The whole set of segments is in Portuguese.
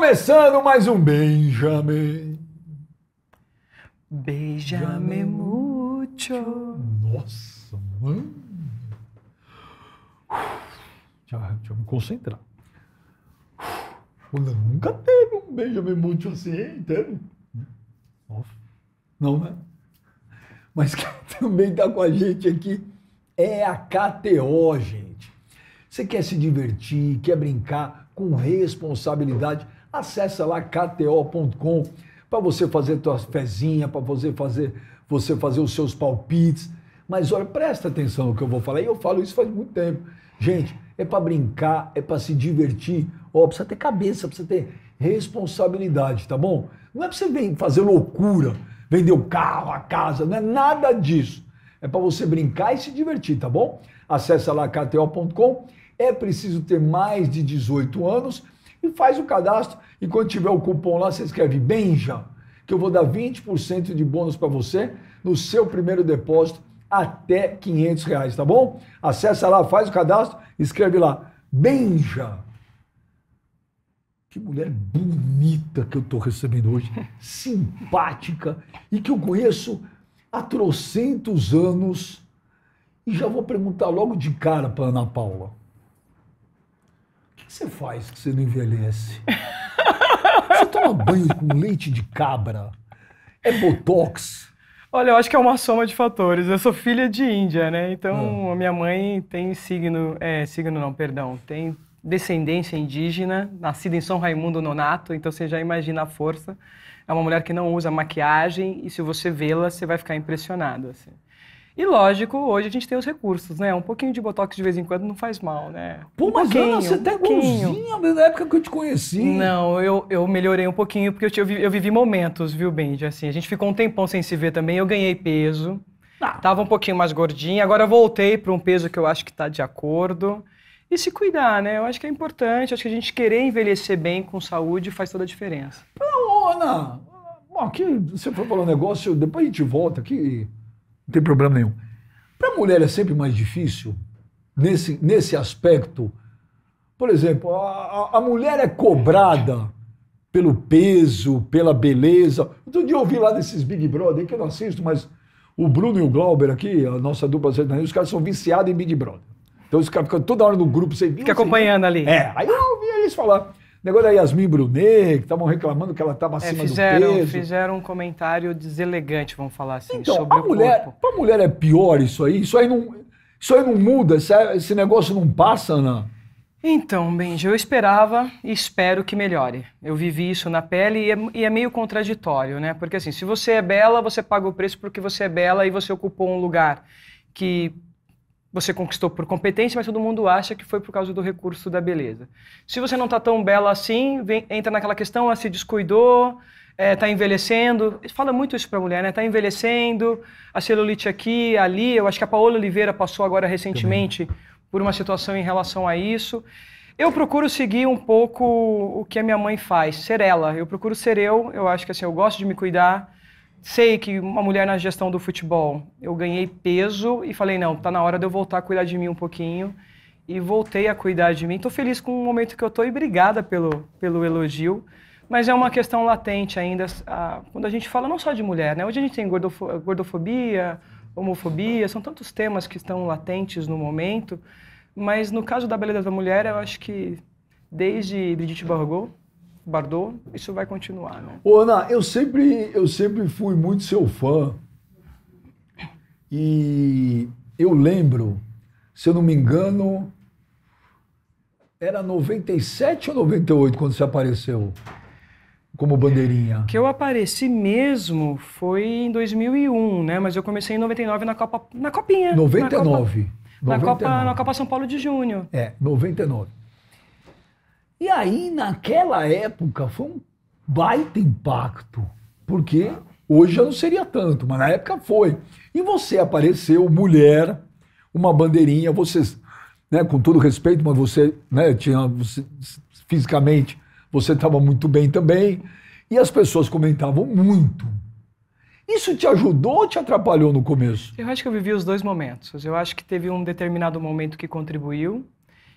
Começando mais um Benjamin. Benjamin Mucho. Nossa, mano. Deixa, deixa eu me concentrar. Eu nunca teve um Benjamin Mucho assim, teve? Não, né? Mas quem também está com a gente aqui é a KTO, gente. Você quer se divertir, quer brincar com responsabilidade Acesse lá kto.com para você fazer tua fezinha, para você fazer, você fazer os seus palpites. Mas olha, presta atenção no que eu vou falar. E eu falo isso faz muito tempo. Gente, é para brincar, é para se divertir. Ó, precisa ter cabeça, precisa ter responsabilidade, tá bom? Não é para você vir fazer loucura, vender o carro, a casa, não é nada disso. É para você brincar e se divertir, tá bom? Acesse lá kto.com. É preciso ter mais de 18 anos e faz o cadastro. E quando tiver o cupom lá, você escreve BENJA, que eu vou dar 20% de bônus para você no seu primeiro depósito até 500 reais, tá bom? Acesse lá, faz o cadastro, escreve lá BENJA. Que mulher bonita que eu estou recebendo hoje, simpática e que eu conheço há trocentos anos. E já vou perguntar logo de cara para Ana Paula que você faz que você não envelhece? Você toma banho com leite de cabra? É botox? Olha, eu acho que é uma soma de fatores. Eu sou filha de Índia, né? Então, ah. a minha mãe tem signo... É, signo não, perdão. Tem descendência indígena, nascida em São Raimundo Nonato. Então, você já imagina a força. É uma mulher que não usa maquiagem e se você vê-la, você vai ficar impressionado, assim. E lógico, hoje a gente tem os recursos, né? Um pouquinho de botox de vez em quando não faz mal, né? Pô, um mas Ana, você tem até bonzinha na época que eu te conheci. Não, eu, eu melhorei um pouquinho, porque eu, eu vivi momentos, viu, Benji? Assim, a gente ficou um tempão sem se ver também, eu ganhei peso. Ah. Tava um pouquinho mais gordinha, agora voltei para um peso que eu acho que tá de acordo. E se cuidar, né? Eu acho que é importante, acho que a gente querer envelhecer bem com saúde faz toda a diferença. Não, Ana! Bom, aqui você foi falar um negócio, depois a gente volta aqui. Não tem problema nenhum. Para a mulher é sempre mais difícil nesse, nesse aspecto. Por exemplo, a, a mulher é cobrada pelo peso, pela beleza. Outro dia eu ouvi lá desses Big Brother, que eu não assisto, mas o Bruno e o Glauber aqui, a nossa dupla os caras são viciados em Big Brother. Então os caras ficam toda hora no grupo, você viu? Fica acompanhando ali. É, aí eu ouvi eles falar negócio da Yasmin Brunet, que estavam reclamando que ela estava é, acima é, fizeram, do peso. Fizeram um comentário deselegante, vamos falar assim, então, sobre a o mulher, corpo. Para mulher é pior isso aí? Isso aí não, isso aí não muda? Esse negócio não passa, não? Então, Benji, eu esperava e espero que melhore. Eu vivi isso na pele e é, e é, meio contraditório, né? Porque assim, se você é bela, você paga o preço porque você é bela e você ocupou um lugar que você conquistou por competência, mas todo mundo acha que foi por causa do recurso da beleza. Se você não está tão bela assim, vem, entra naquela questão, ela ah, se descuidou, está é, tá envelhecendo. Fala muito isso para mulher, né? Está envelhecendo, a celulite aqui, ali. Eu acho que a Paola Oliveira passou agora recentemente Também. por uma situação em relação a isso. Eu procuro seguir um pouco o que a minha mãe faz, ser ela. Eu procuro ser eu. Eu acho que assim, eu gosto de me cuidar sei que uma mulher na gestão do futebol, eu ganhei peso e falei, não, tá na hora de eu voltar a cuidar de mim um pouquinho. E voltei a cuidar de mim. Tô feliz com o momento que eu tô e obrigada pelo, pelo elogio. Mas é uma questão latente ainda, a, quando a gente fala não só de mulher, né? Hoje a gente tem gordofo gordofobia, homofobia, são tantos temas que estão latentes no momento. Mas no caso da beleza da mulher, eu acho que desde Brigitte Bardot, Bardot, isso vai continuar, né? Ô, Ana, eu sempre, eu sempre fui muito seu fã. E eu lembro, se eu não me engano, era 97 ou 98 quando você apareceu como bandeirinha? Que eu apareci mesmo foi em 2001, né? Mas eu comecei em 99 na Copa, na Copinha. 99. Na Copa, 99. Na Copa, na Copa São Paulo de Júnior. É, 99. E aí, naquela época, foi um baita impacto, porque hoje já não seria tanto, mas na época foi. E você apareceu, mulher, uma bandeirinha, você, né, com todo respeito, mas você, né, tinha, você, fisicamente, você estava muito bem também, e as pessoas comentavam muito. Isso te ajudou ou te atrapalhou no começo? Eu acho que eu vivi os dois momentos. Eu acho que teve um determinado momento que contribuiu,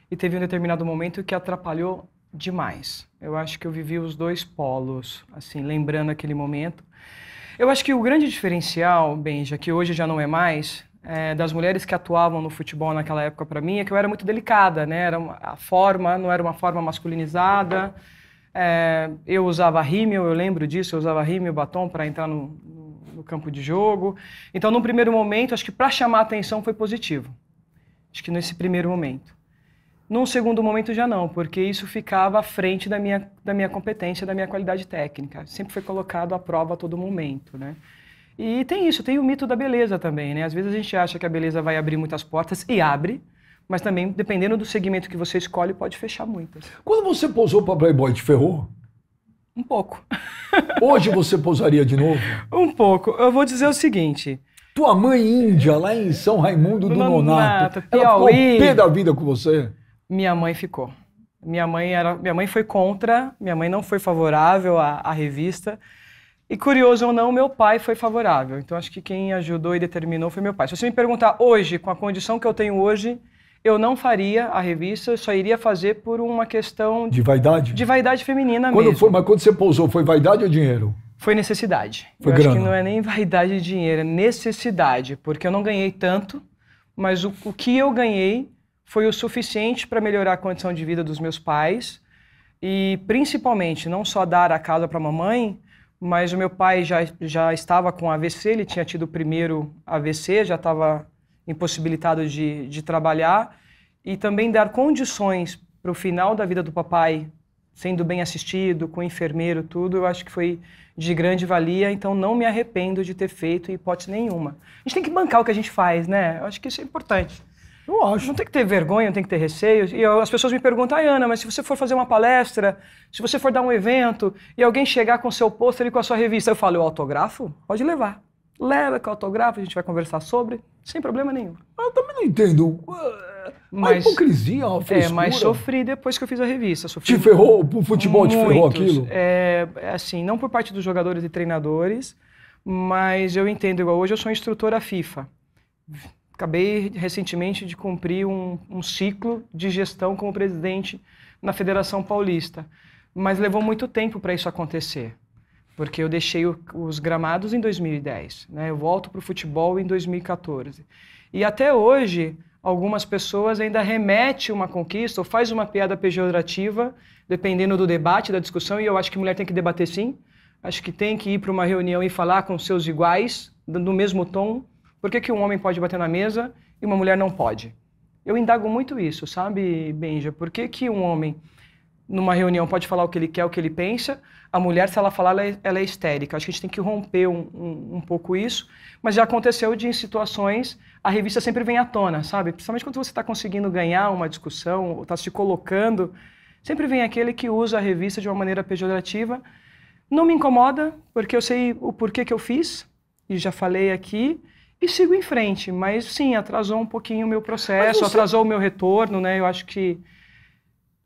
e teve um determinado momento que atrapalhou demais. Eu acho que eu vivi os dois polos, assim, lembrando aquele momento. Eu acho que o grande diferencial, Benja, que hoje já não é mais, é, das mulheres que atuavam no futebol naquela época para mim, é que eu era muito delicada, né? Era uma, a forma, não era uma forma masculinizada. É, eu usava rímel, eu lembro disso, eu usava rímel, batom para entrar no, no, no campo de jogo. Então, num primeiro momento, acho que para chamar atenção foi positivo. Acho que nesse primeiro momento. Num segundo momento já não, porque isso ficava à frente da minha, da minha competência, da minha qualidade técnica. Sempre foi colocado à prova a todo momento, né? E tem isso, tem o mito da beleza também, né? Às vezes a gente acha que a beleza vai abrir muitas portas e abre, mas também, dependendo do segmento que você escolhe, pode fechar muitas. Quando você pousou para Playboy, te ferrou? Um pouco. Hoje você pousaria de novo? Um pouco. Eu vou dizer o seguinte. Tua mãe índia, lá em São Raimundo do, Nonato, Nonato, ela ficou pé da vida com você? minha mãe ficou. Minha mãe, era, minha mãe foi contra, minha mãe não foi favorável à, à revista. E curioso ou não, meu pai foi favorável. Então acho que quem ajudou e determinou foi meu pai. Se você me perguntar hoje, com a condição que eu tenho hoje, eu não faria a revista, só iria fazer por uma questão de vaidade. De vaidade feminina quando mesmo. Foi, mas quando você pousou, foi vaidade ou dinheiro? Foi necessidade. Foi eu grana. acho que não é nem vaidade de dinheiro, é necessidade, porque eu não ganhei tanto, mas o, o que eu ganhei foi o suficiente para melhorar a condição de vida dos meus pais e, principalmente, não só dar a casa para a mamãe, mas o meu pai já, já estava com AVC, ele tinha tido o primeiro AVC, já estava impossibilitado de, de trabalhar, e também dar condições para o final da vida do papai, sendo bem assistido, com enfermeiro, tudo, eu acho que foi de grande valia, então não me arrependo de ter feito hipótese nenhuma. A gente tem que bancar o que a gente faz, né? Eu acho que isso é importante. Eu acho. Não tem que ter vergonha, não tem que ter receios. E eu, as pessoas me perguntam, ah, Ana, mas se você for fazer uma palestra, se você for dar um evento e alguém chegar com seu pôster e com a sua revista, eu falo, eu autógrafo? Pode levar. Leva que eu autógrafo, a gente vai conversar sobre, sem problema nenhum. Eu também não entendo. Mas, a hipocrisia, a frescura. É, mas sofri depois que eu fiz a revista. Sofri te ferrou? O futebol muitos, te ferrou aquilo? É, é, assim, não por parte dos jogadores e treinadores, mas eu entendo, igual hoje eu sou instrutora FIFA acabei recentemente de cumprir um, um ciclo de gestão como presidente na Federação Paulista. Mas levou muito tempo para isso acontecer, porque eu deixei o, os gramados em 2010, né? eu volto para o futebol em 2014. E até hoje, algumas pessoas ainda remete uma conquista ou faz uma piada pejorativa, dependendo do debate, da discussão, e eu acho que mulher tem que debater sim, acho que tem que ir para uma reunião e falar com seus iguais, no mesmo tom, por que, que um homem pode bater na mesa e uma mulher não pode? Eu indago muito isso, sabe, Benja? Por que, que um homem, numa reunião, pode falar o que ele quer, o que ele pensa, a mulher, se ela falar, ela é, ela é histérica? Acho que a gente tem que romper um, um, um, pouco isso, mas já aconteceu de, em situações, a revista sempre vem à tona, sabe? Principalmente quando você está conseguindo ganhar uma discussão, ou está se colocando, sempre vem aquele que usa a revista de uma maneira pejorativa. Não me incomoda, porque eu sei o porquê que eu fiz, e já falei aqui, e sigo em frente. Mas sim, atrasou um pouquinho o meu processo, você... atrasou o meu retorno, né? Eu acho que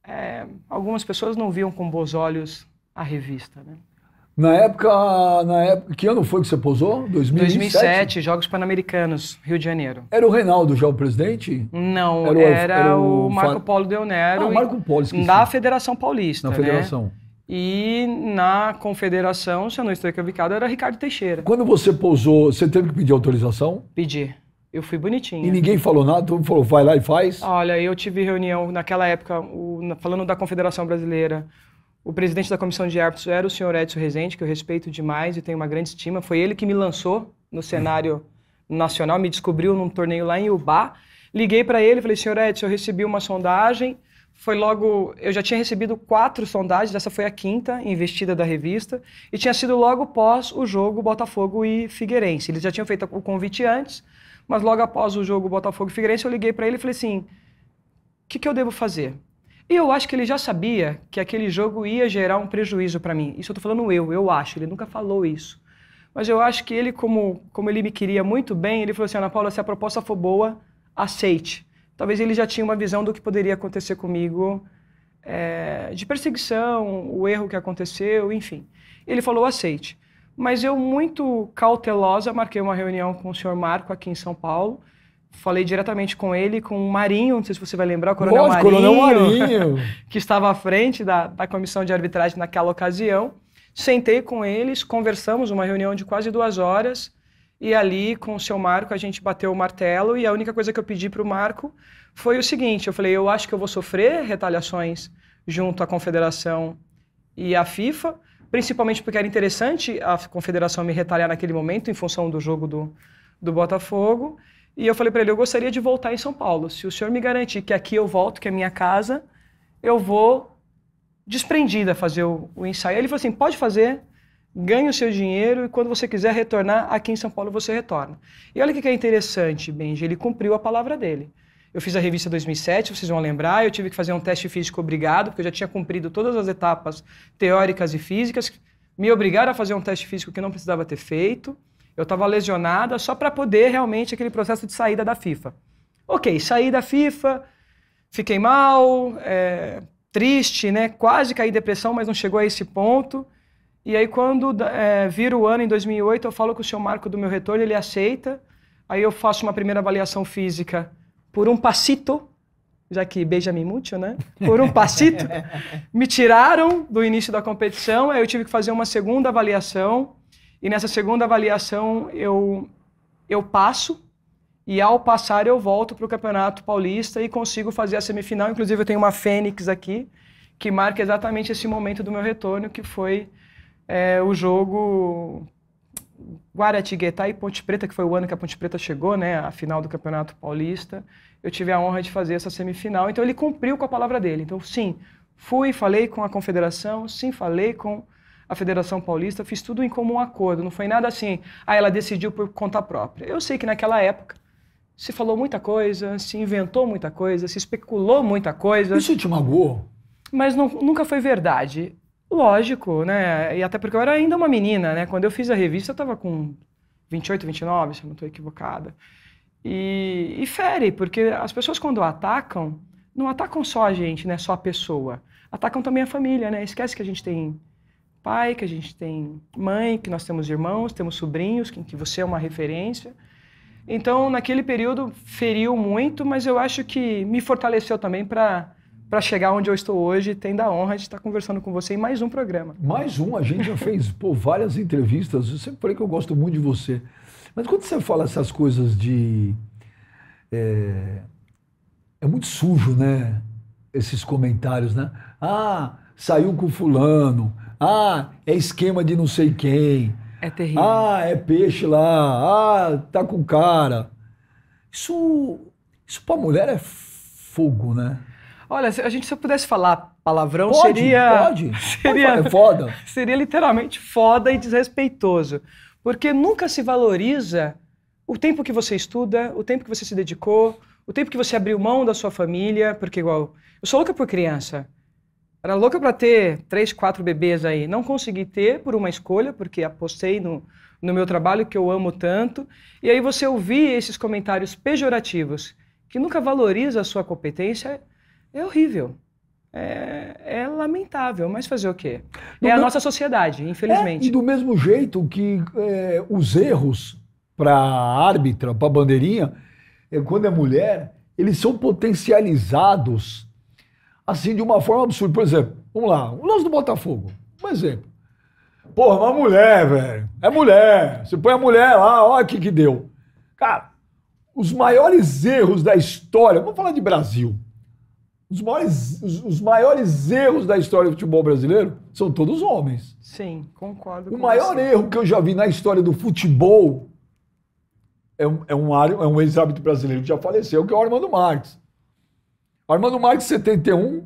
é, algumas pessoas não viam com bons olhos a revista, né? Na época, na época, que ano foi que você posou? 2007? 2007, Jogos Pan-Americanos, Rio de Janeiro. Era o Reinaldo já o presidente? Não, era, o, era era o Marco Paulo Polo Del Nero. Ah, Marco Polo, esqueci. Da Federação Paulista, Na né? Federação. E na confederação, se eu não estou equivocado, era Ricardo Teixeira. Quando você pousou, você teve que pedir autorização? Pedi. Eu fui bonitinho. E ninguém falou nada? Todo mundo falou, vai lá e faz? Olha, eu tive reunião naquela época, o, falando da Confederação Brasileira, o presidente da comissão de árbitros era o senhor Edson Rezende, que eu respeito demais e tenho uma grande estima. Foi ele que me lançou no cenário nacional, me descobriu num torneio lá em Ubá. Liguei para ele, falei: "Senhor Edson, eu recebi uma sondagem foi logo. Eu já tinha recebido quatro sondagens, essa foi a quinta investida da revista, e tinha sido logo pós o jogo Botafogo e Figueirense. Eles já tinham feito o convite antes, mas logo após o jogo Botafogo e Figueirense, eu liguei para ele e falei assim: o que, que eu devo fazer? E eu acho que ele já sabia que aquele jogo ia gerar um prejuízo para mim. Isso eu estou falando eu, eu acho. Ele nunca falou isso. Mas eu acho que ele, como, como ele me queria muito bem, ele falou assim: Ana Paula, se a proposta for boa, aceite talvez ele já tinha uma visão do que poderia acontecer comigo, é, de perseguição, o erro que aconteceu, enfim. Ele falou, aceite. Mas eu, muito cautelosa, marquei uma reunião com o senhor Marco aqui em São Paulo, falei diretamente com ele, com o Marinho, não sei se você vai lembrar, o Coronel Bom, Marinho, Coronel Marinho. que estava à frente da, da comissão de arbitragem naquela ocasião. Sentei com eles, conversamos, uma reunião de quase duas horas, e ali, com o seu Marco, a gente bateu o martelo e a única coisa que eu pedi para o Marco foi o seguinte: eu falei, eu acho que eu vou sofrer retaliações junto à confederação e à FIFA, principalmente porque era interessante a confederação me retalhar naquele momento, em função do jogo do, do Botafogo. E eu falei para ele: eu gostaria de voltar em São Paulo. Se o senhor me garantir que aqui eu volto, que é minha casa, eu vou desprendida fazer o, o ensaio. Ele falou assim: pode fazer ganha o seu dinheiro e quando você quiser retornar, aqui em São Paulo você retorna. E olha o que é interessante, Benji, ele cumpriu a palavra dele. Eu fiz a revista 2007, vocês vão lembrar, eu tive que fazer um teste físico obrigado, porque eu já tinha cumprido todas as etapas teóricas e físicas. Me obrigaram a fazer um teste físico que não precisava ter feito. Eu estava lesionada só para poder realmente aquele processo de saída da FIFA. Ok, saí da FIFA, fiquei mal, é, triste, né? quase caí depressão, mas não chegou a esse ponto. E aí, quando é, vira o ano, em 2008, eu falo com o seu Marco do meu retorno, ele aceita. Aí eu faço uma primeira avaliação física por um passito, já que Benjamin Mucho, né? Por um passito. me tiraram do início da competição, aí eu tive que fazer uma segunda avaliação. E nessa segunda avaliação, eu, eu passo. E ao passar, eu volto para o Campeonato Paulista e consigo fazer a semifinal. Inclusive, eu tenho uma Fênix aqui, que marca exatamente esse momento do meu retorno, que foi é, o jogo Guaratinguetá e Ponte Preta, que foi o ano que a Ponte Preta chegou, né, a final do Campeonato Paulista. Eu tive a honra de fazer essa semifinal, então ele cumpriu com a palavra dele. Então, sim, fui, falei com a confederação, sim, falei com a Federação Paulista, fiz tudo em comum acordo, não foi nada assim, ah, ela decidiu por conta própria. Eu sei que naquela época se falou muita coisa, se inventou muita coisa, se especulou muita coisa. Isso te magoou? Mas não, nunca foi verdade. Lógico, né? E até porque eu era ainda uma menina, né? Quando eu fiz a revista, eu estava com 28, 29, se eu não estou equivocada. E, e fere, porque as pessoas quando atacam, não atacam só a gente, né? Só a pessoa. Atacam também a família, né? Esquece que a gente tem pai, que a gente tem mãe, que nós temos irmãos, temos sobrinhos, que, que você é uma referência. Então, naquele período, feriu muito, mas eu acho que me fortaleceu também para para chegar onde eu estou hoje, tendo a honra de estar conversando com você em mais um programa. Mais um, a gente já fez pô, várias entrevistas. Eu sempre falei que eu gosto muito de você. Mas quando você fala essas coisas de. É, é muito sujo, né? Esses comentários, né? Ah, saiu com fulano. Ah, é esquema de não sei quem. É terrível. Ah, é peixe lá. Ah, tá com cara. Isso, isso pra mulher é fogo, né? Olha, se a gente se eu pudesse falar palavrão, pode, seria. Pode. Seria. É foda. Seria literalmente foda e desrespeitoso. Porque nunca se valoriza o tempo que você estuda, o tempo que você se dedicou, o tempo que você abriu mão da sua família, porque igual. Eu sou louca por criança. Era louca para ter três, quatro bebês aí. Não consegui ter por uma escolha, porque apostei no, no meu trabalho que eu amo tanto. E aí você ouvir esses comentários pejorativos, que nunca valoriza a sua competência, é horrível. É, é, lamentável, mas fazer o quê? Do é a nossa sociedade, infelizmente. É, e do mesmo jeito que é, os erros para árbitra, para bandeirinha, é, quando é mulher, eles são potencializados assim de uma forma absurda. Por exemplo, vamos lá, o lance do Botafogo, um exemplo. Porra, é uma mulher, velho. É mulher. Você põe a mulher lá, olha o que, que deu. Cara, os maiores erros da história, vamos falar de Brasil os maiores, os, os, maiores erros da história do futebol brasileiro são todos homens. Sim, concordo. O maior você. erro que eu já vi na história do futebol é um, é um, é um ex-árbitro brasileiro que já faleceu, que é o Armando Marques. Armando Marques, 71.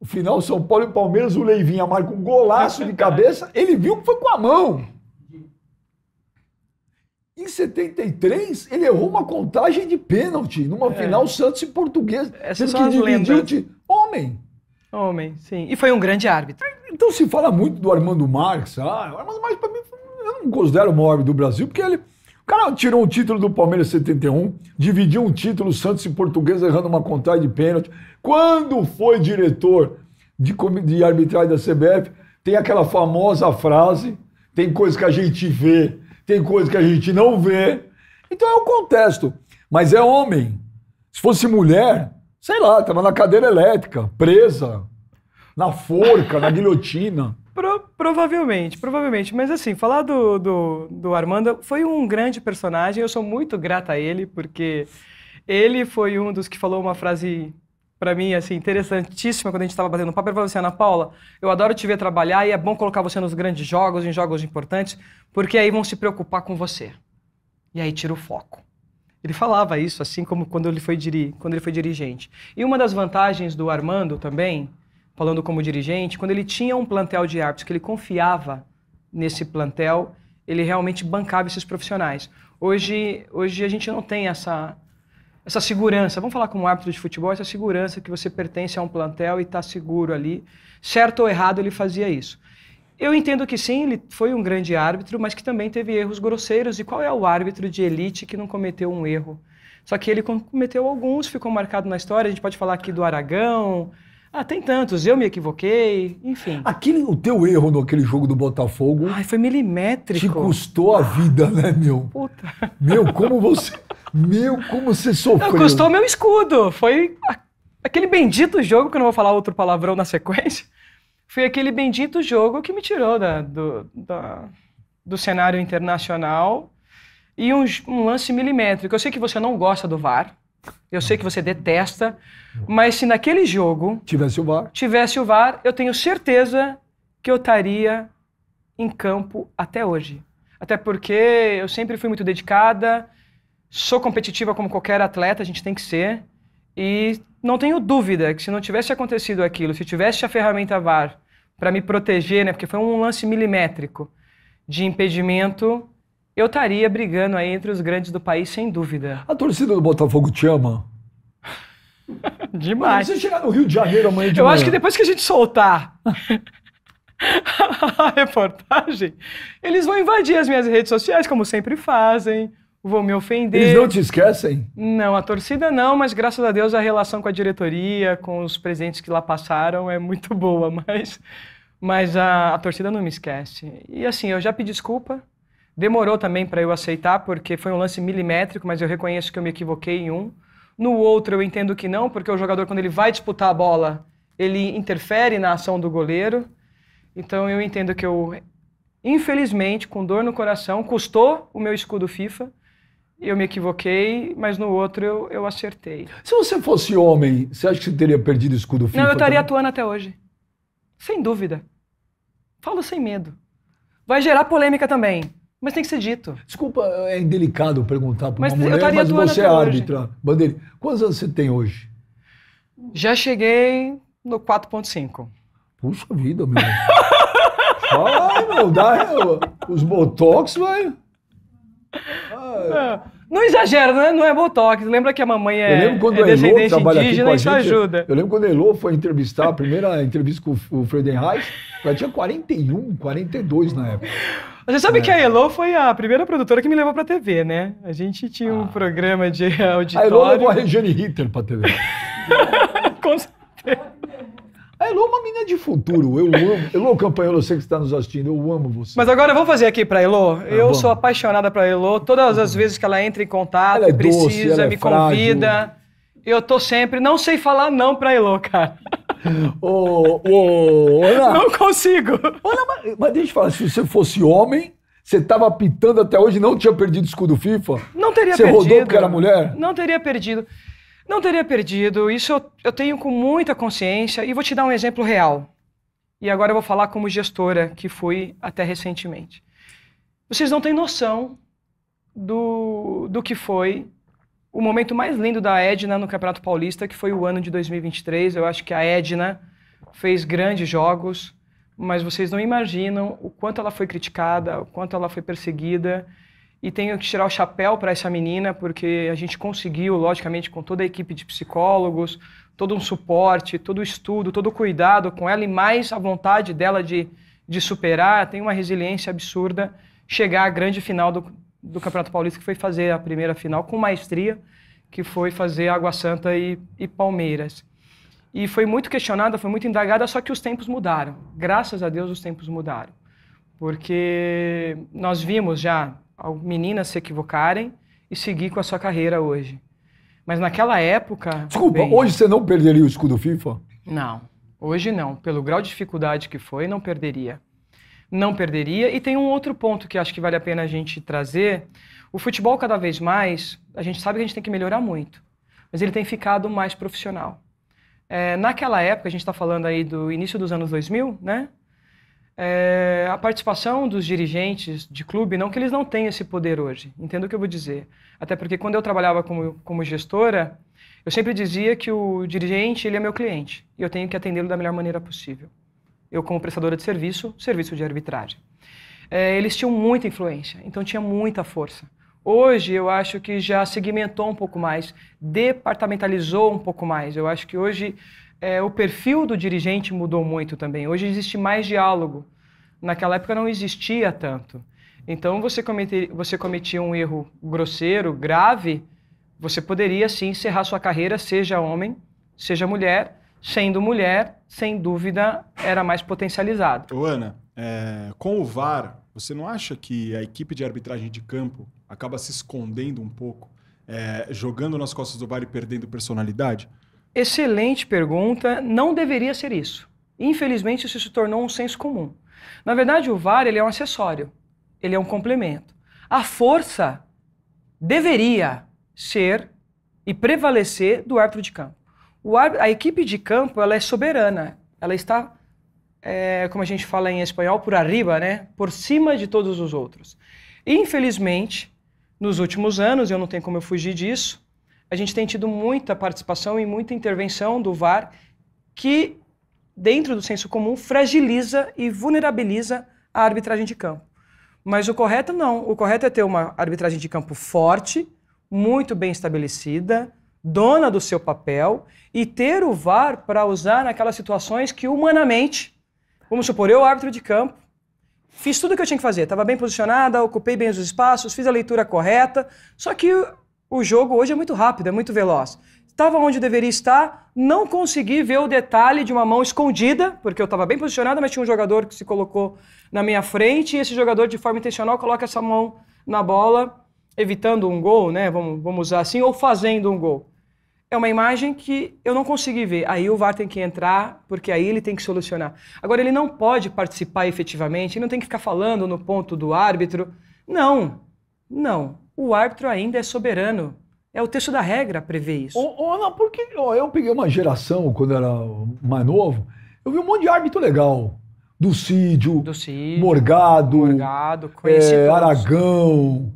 O final, São Paulo e Palmeiras, o Leivinha marca um golaço de cabeça. Ele viu que foi com a mão. Em 73, ele errou uma contagem de pênalti numa é. final Santos e Português. Essa que as lendas. De... Homem. Homem, sim. E foi um grande árbitro. Então se fala muito do Armando Marques. Ah, o Armando Marques, para mim, eu não considero o maior árbitro do Brasil, porque ele... O cara tirou o título do Palmeiras 71, dividiu um título Santos e Português errando uma contagem de pênalti. Quando foi diretor de, de arbitragem da CBF, tem aquela famosa frase, tem coisa que a gente vê tem coisa que a gente não vê. Então é o um contexto. Mas é homem. Se fosse mulher, sei lá, estava na cadeira elétrica, presa, na forca, na guilhotina. Pro, provavelmente, provavelmente. Mas assim, falar do, do, do Armando foi um grande personagem. Eu sou muito grata a ele, porque ele foi um dos que falou uma frase para mim, assim, interessantíssima quando a gente estava batendo papo. Ele falou assim, Ana Paula, eu adoro te ver trabalhar e é bom colocar você nos grandes jogos, em jogos importantes, porque aí vão se preocupar com você. E aí tira o foco. Ele falava isso, assim como quando ele foi, diri quando ele foi dirigente. E uma das vantagens do Armando também, falando como dirigente, quando ele tinha um plantel de árbitros que ele confiava nesse plantel, ele realmente bancava esses profissionais. Hoje, hoje a gente não tem essa, essa segurança, vamos falar como árbitro de futebol, essa segurança que você pertence a um plantel e está seguro ali. Certo ou errado, ele fazia isso. Eu entendo que sim, ele foi um grande árbitro, mas que também teve erros grosseiros. E qual é o árbitro de elite que não cometeu um erro? Só que ele cometeu alguns, ficou marcado na história. A gente pode falar aqui do Aragão. Ah, tem tantos. Eu me equivoquei, enfim. Aquele, o teu erro naquele jogo do Botafogo. Ai, foi milimétrico. Te custou a vida, né, meu? Puta. Meu, como você. Meu, como você sofreu. Não, custou meu escudo. Foi aquele bendito jogo, que eu não vou falar outro palavrão na sequência, foi aquele bendito jogo que me tirou da, do, da, do cenário internacional e um, um lance milimétrico. Eu sei que você não gosta do VAR, eu sei que você detesta, mas se naquele jogo... Tivesse o VAR. Tivesse o VAR, eu tenho certeza que eu estaria em campo até hoje. Até porque eu sempre fui muito dedicada, Sou competitiva como qualquer atleta, a gente tem que ser. E não tenho dúvida que se não tivesse acontecido aquilo, se tivesse a ferramenta VAR para me proteger, né, porque foi um lance milimétrico de impedimento, eu estaria brigando aí entre os grandes do país, sem dúvida. A torcida do Botafogo te ama? Demais. Mas você chegar no Rio de Janeiro amanhã de Eu manhã. acho que depois que a gente soltar a reportagem, eles vão invadir as minhas redes sociais, como sempre fazem vão me ofender. Eles não te esquecem? Não, a torcida não, mas graças a Deus a relação com a diretoria, com os presentes que lá passaram é muito boa, mas, mas a, a torcida não me esquece. E assim, eu já pedi desculpa, demorou também para eu aceitar, porque foi um lance milimétrico, mas eu reconheço que eu me equivoquei em um. No outro eu entendo que não, porque o jogador quando ele vai disputar a bola, ele interfere na ação do goleiro. Então eu entendo que eu, infelizmente, com dor no coração, custou o meu escudo FIFA, eu me equivoquei, mas no outro eu, eu acertei. Se você fosse homem, você acha que você teria perdido o escudo físico? Não, eu estaria atuando até hoje. Sem dúvida. Falo sem medo. Vai gerar polêmica também, mas tem que ser dito. Desculpa, é indelicado perguntar para uma mulher, mas você é árbitra. Bandeira, quantos anos você tem hoje? Já cheguei no 4.5. Puxa vida, meu. Ai, meu, dá os botox, velho. Ah. Ah, não exagera, não é, não é botox. Lembra que a mamãe é. Eu lembro quando é Elô trabalha aqui com a gente. Ajuda. Eu lembro quando a Elô foi entrevistar, a primeira entrevista com o Friedenreich, ela tinha 41, 42 na época. Você sabe é. que a Elo foi a primeira produtora que me levou pra TV, né? A gente tinha ah. um programa de auditório. A Elo levou a Regiane Ritter pra TV. com certeza. A Elo é uma menina de futuro. Eu amo. Elo Campanholo, você que está nos assistindo, eu amo você. Mas agora vamos fazer aqui para Elo. Ah, tá eu bom. sou apaixonada para Elo. Todas as vezes que ela entra em contato, é precisa, doce, me é convida. Eu tô sempre. Não sei falar não para Elo, cara. Ô, ô, Ana. Não consigo. Olha, mas, mas deixa eu falar, se você fosse homem, você tava apitando até hoje não tinha perdido o escudo FIFA? Não teria perdido. Você rodou porque era mulher? Não teria perdido. Não teria perdido, isso eu, eu tenho com muita consciência e vou te dar um exemplo real. E agora eu vou falar como gestora que fui até recentemente. Vocês não têm noção do, do que foi o momento mais lindo da Edna no Campeonato Paulista, que foi o ano de 2023. Eu acho que a Edna fez grandes jogos, mas vocês não imaginam o quanto ela foi criticada, o quanto ela foi perseguida. E tenho que tirar o chapéu para essa menina, porque a gente conseguiu, logicamente, com toda a equipe de psicólogos, todo um suporte, todo o estudo, todo o cuidado com ela e mais a vontade dela de, de superar. Tem uma resiliência absurda chegar à grande final do, do Campeonato Paulista, que foi fazer a primeira final com maestria, que foi fazer Água Santa e, e Palmeiras. E foi muito questionada, foi muito indagada, só que os tempos mudaram. Graças a Deus, os tempos mudaram. Porque nós vimos já meninas se equivocarem e seguir com a sua carreira hoje. Mas naquela época. Desculpa, bem, hoje você não perderia o escudo FIFA? Não, hoje não. Pelo grau de dificuldade que foi, não perderia. Não perderia. E tem um outro ponto que acho que vale a pena a gente trazer. O futebol, cada vez mais, a gente sabe que a gente tem que melhorar muito, mas ele tem ficado mais profissional. É, naquela época, a gente está falando aí do início dos anos 2000, né? é, a participação dos dirigentes de clube, não que eles não tenham esse poder hoje, entendo o que eu vou dizer. Até porque quando eu trabalhava como, como gestora, eu sempre dizia que o dirigente ele é meu cliente e eu tenho que atendê-lo da melhor maneira possível. Eu, como prestadora de serviço, serviço de arbitragem. É, eles tinham muita influência, então tinha muita força. Hoje eu acho que já segmentou um pouco mais, departamentalizou um pouco mais. Eu acho que hoje é, o perfil do dirigente mudou muito também. Hoje existe mais diálogo. Naquela época não existia tanto. Então, você, comete, você cometia um erro grosseiro, grave, você poderia sim encerrar sua carreira, seja homem, seja mulher. Sendo mulher, sem dúvida, era mais potencializado. Ô Ana, é, com o VAR, você não acha que a equipe de arbitragem de campo acaba se escondendo um pouco, é, jogando nas costas do VAR e perdendo personalidade? Excelente pergunta. Não deveria ser isso. Infelizmente, isso se tornou um senso comum. Na verdade, o VAR ele é um acessório, ele é um complemento. A força deveria ser e prevalecer do árbitro de campo. a equipe de campo ela é soberana, ela está, é, como a gente fala em espanhol, por arriba, né? por cima de todos os outros. Infelizmente, nos últimos anos, eu não tenho como eu fugir disso, a gente tem tido muita participação e muita intervenção do VAR que, dentro do senso comum, fragiliza e vulnerabiliza a arbitragem de campo. Mas o correto não. O correto é ter uma arbitragem de campo forte, muito bem estabelecida, dona do seu papel e ter o VAR para usar naquelas situações que humanamente, vamos supor, eu árbitro de campo, fiz tudo o que eu tinha que fazer, estava bem posicionada, ocupei bem os espaços, fiz a leitura correta, só que o jogo hoje é muito rápido, é muito veloz. Estava onde deveria estar, não consegui ver o detalhe de uma mão escondida, porque eu estava bem posicionado, mas tinha um jogador que se colocou na minha frente, e esse jogador, de forma intencional, coloca essa mão na bola, evitando um gol, né? Vamos, vamos usar assim, ou fazendo um gol. É uma imagem que eu não consegui ver. Aí o VAR tem que entrar, porque aí ele tem que solucionar. Agora, ele não pode participar efetivamente, ele não tem que ficar falando no ponto do árbitro. Não, não o árbitro ainda é soberano. É o texto da regra prevê isso. Ou, não, porque eu peguei uma geração, quando era mais novo, eu vi um monte de árbitro legal. Do Cídio, Morgado, Morgado é, é, Aragão,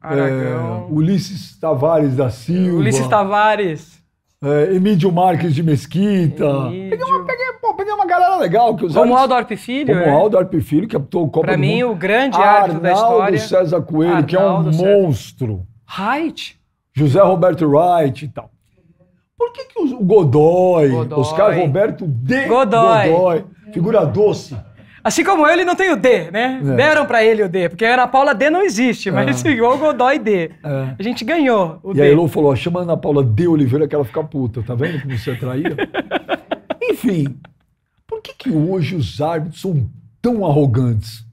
Aragão. É, Ulisses Tavares da Silva. Ulisses Tavares é, Emílio Marques de Mesquita. Emílio. Peguei, uma, peguei, pô, peguei uma galera legal que usava. Romualdo Arp Filho. Romualdo é? Arp Filho, que apitou o Copa pra do mim, Mundo. o grande árbitro da história. César Coelho, Arnaldo que é um César. monstro. Wright. José Roberto Wright e tal. Por que, que o Godoy, Godoy, Oscar Roberto de Godoy, Godoy figura doce, Assim como eu, ele não tem o D, né? É. Deram para ele o D, porque a Ana Paula D não existe, mas é. igual Godoy D. É. A gente ganhou o e D. E a Elô falou, chama a Ana Paula D Oliveira que ela fica puta, tá vendo como você atraía? É Enfim, por que que hoje os árbitros são tão arrogantes?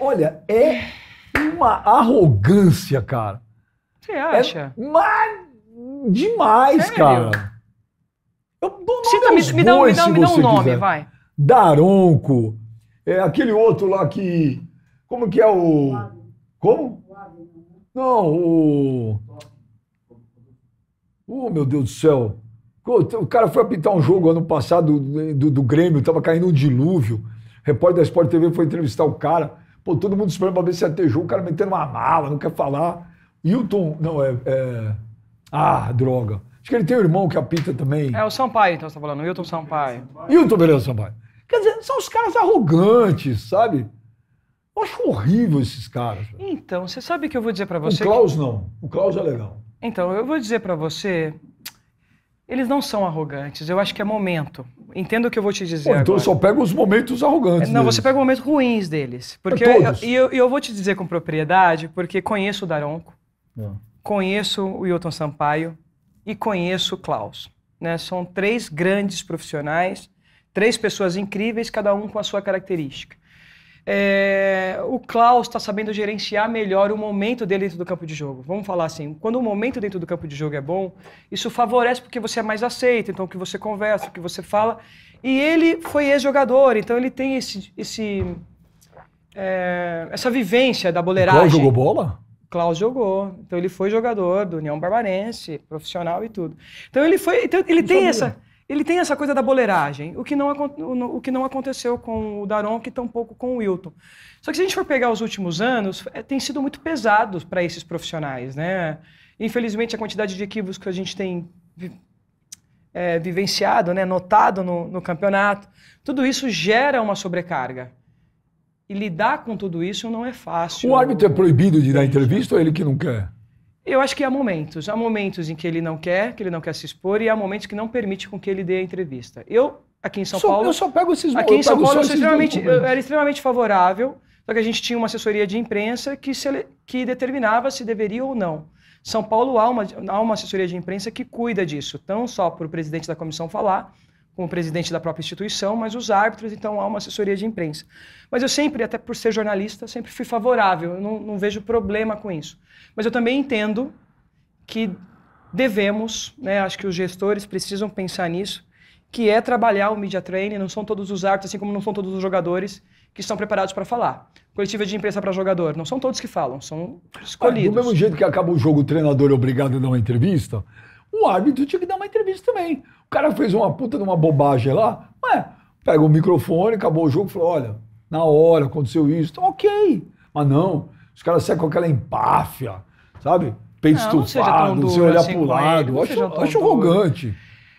Olha, é uma arrogância, cara. Você acha? É demais, Sério? cara. Eu dou Cita, me, me, dá, me, dá, me dá um nome, quiser. vai. Daronco, é aquele outro lá que. Como que é o. Como? Né? Não, o. Oh, meu Deus do céu. O cara foi apitar um jogo ano passado do, do, Grêmio, tava caindo um dilúvio. O repórter da Sport TV foi entrevistar o cara. Pô, todo mundo esperando pra ver se ia ter jogo. O cara metendo uma mala, não quer falar. Hilton, não, é, é... Ah, droga. Acho que ele tem um irmão que apita também. É o Sampaio, então, você tá falando. Hilton Sampaio. Hilton Beleza Sampaio. Quer dizer, são os caras arrogantes, sabe? Eu acho horrível esses caras. Então, você sabe o que eu vou dizer para você. O Klaus que... não. O Klaus é legal. Então, eu vou dizer para você. Eles não são arrogantes, eu acho que é momento. Entendo o que eu vou te dizer. Pô, então agora. eu só pego os momentos arrogantes. Não, deles. você pega os momentos ruins deles. É porque é eu, e eu, eu, vou te dizer com propriedade, porque conheço o Daronco, é. conheço o Hilton Sampaio e conheço o Klaus. Né? São três grandes profissionais Três pessoas incríveis, cada um com a sua característica. É, o Klaus está sabendo gerenciar melhor o momento dele dentro do campo de jogo. Vamos falar assim, quando o momento dentro do campo de jogo é bom, isso favorece porque você é mais aceito, então o que você conversa, o que você fala. E ele foi ex-jogador, então ele tem esse, esse é, essa vivência da boleiragem. Klaus jogou bola? Klaus jogou, então ele foi jogador do União Barbarense, profissional e tudo. Então ele foi, então ele Não tem sabia. essa ele tem essa coisa da boleiragem, o que não, o que não aconteceu com o Daron, que tampouco com o Wilton. Só que se a gente for pegar os últimos anos, é, tem sido muito pesado para esses profissionais, né? Infelizmente, a quantidade de equívocos que a gente tem é, vivenciado, né, notado no, no campeonato, tudo isso gera uma sobrecarga. E lidar com tudo isso não é fácil. O árbitro é proibido de dar entrevista ou ele que não quer? Eu acho que há momentos. Há momentos em que ele não quer, que ele não quer se expor, e há momentos que não permite com que ele dê a entrevista. Eu, aqui em São só, Paulo. Eu só pego esses Aqui em São Paulo, eu, extremamente, eu era extremamente favorável, só que a gente tinha uma assessoria de imprensa que, se, que determinava se deveria ou não. São Paulo há uma, há uma assessoria de imprensa que cuida disso, não só para o presidente da comissão falar, com o presidente da própria instituição, mas os árbitros, então há uma assessoria de imprensa. Mas eu sempre, até por ser jornalista, sempre fui favorável, eu não, não vejo problema com isso. Mas eu também entendo que devemos, né, acho que os gestores precisam pensar nisso, que é trabalhar o media training, não são todos os árbitros, assim como não são todos os jogadores que estão preparados para falar. Coletiva de imprensa para jogador, não são todos que falam, são escolhidos. Ah, do mesmo jeito que acaba o jogo, o treinador é obrigado a dar uma entrevista, o árbitro tinha que dar uma entrevista também. O cara fez uma puta de uma bobagem lá, ué, pega o microfone, acabou o jogo, falou, olha, na hora aconteceu isso, então ok. Mas não, os caras saem com aquela empáfia, sabe? Peito não, estufado, não você olhar assim pro lado, ele, acho, acho arrogante.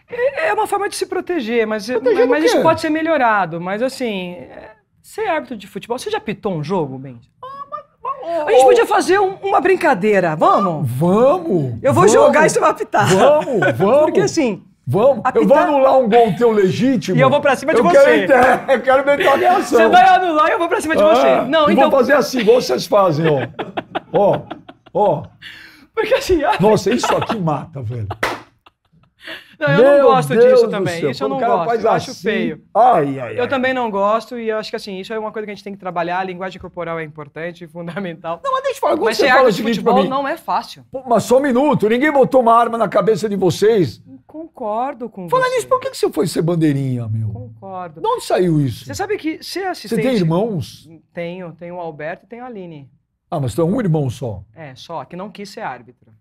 É, é uma forma de se proteger, mas, é, proteger mas, mas isso pode ser melhorado. Mas assim, é, ser árbitro de futebol, você já pitou um jogo, Benji? Ah, A gente podia fazer um, uma brincadeira, vamos? Vamos! Eu vou vamos, jogar e você vai apitar. Vamos, vamos! Porque assim, Vamos, apitar... eu vou anular um gol teu legítimo. E eu vou pra cima de eu você. Quero inter... Eu quero meter uma reação. Você vai anular e eu vou pra cima de ah, você. Não, então. Vou fazer assim, vocês fazem, ó. ó, ó. Porque assim. Ah, Nossa, isso aqui mata, velho. Não, eu Meu não gosto Deus disso também. Céu, isso eu não gosto. Eu assim. acho feio. Ai, ai, ai. Eu também não gosto e eu acho que assim, isso é uma coisa que a gente tem que trabalhar. A linguagem corporal é importante, fundamental. Não, mas deixa eu falar. Mas você fala de futebol não é fácil. Pô, mas só um minuto. Ninguém botou uma arma na cabeça de vocês. Concordo com Fala você. nisso, por que você foi ser bandeirinha, meu? Concordo. De onde saiu isso? Você sabe que ser assistente... Você tem irmãos? Tenho, tenho o Alberto e tenho a Aline. Ah, mas tem um irmão só? É, só, que não quis ser árbitro.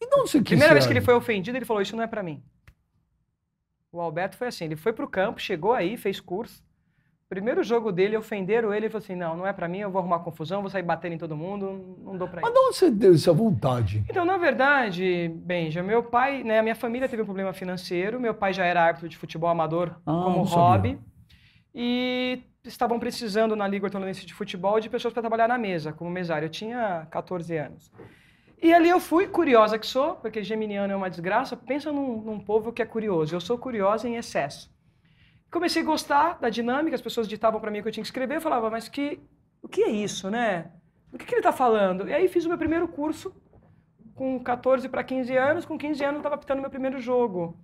E de onde você quis Primeira vez árbitro? que ele foi ofendido, ele falou, isso não é para mim. O Alberto foi assim, ele foi para o campo, chegou aí, fez curso. Primeiro jogo dele, ofenderam ele e falou assim, não, não é para mim, eu vou arrumar confusão, vou sair batendo em todo mundo, não dou para Mas de onde você deu essa vontade? Então, na verdade, Benja, meu pai, né, a minha família teve um problema financeiro, meu pai já era árbitro de futebol amador ah, como hobby. E estavam precisando na Liga Hortolânense de Futebol de pessoas para trabalhar na mesa, como mesário. Eu tinha 14 anos. E ali eu fui, curiosa que sou, porque geminiano é uma desgraça, pensa num, num povo que é curioso. Eu sou curiosa em excesso. Comecei a gostar da dinâmica, as pessoas ditavam para mim que eu tinha que escrever, eu falava, mas que, o que é isso, né? O que, que ele está falando? E aí fiz o meu primeiro curso, com 14 para 15 anos, com 15 anos eu estava apitando meu primeiro jogo.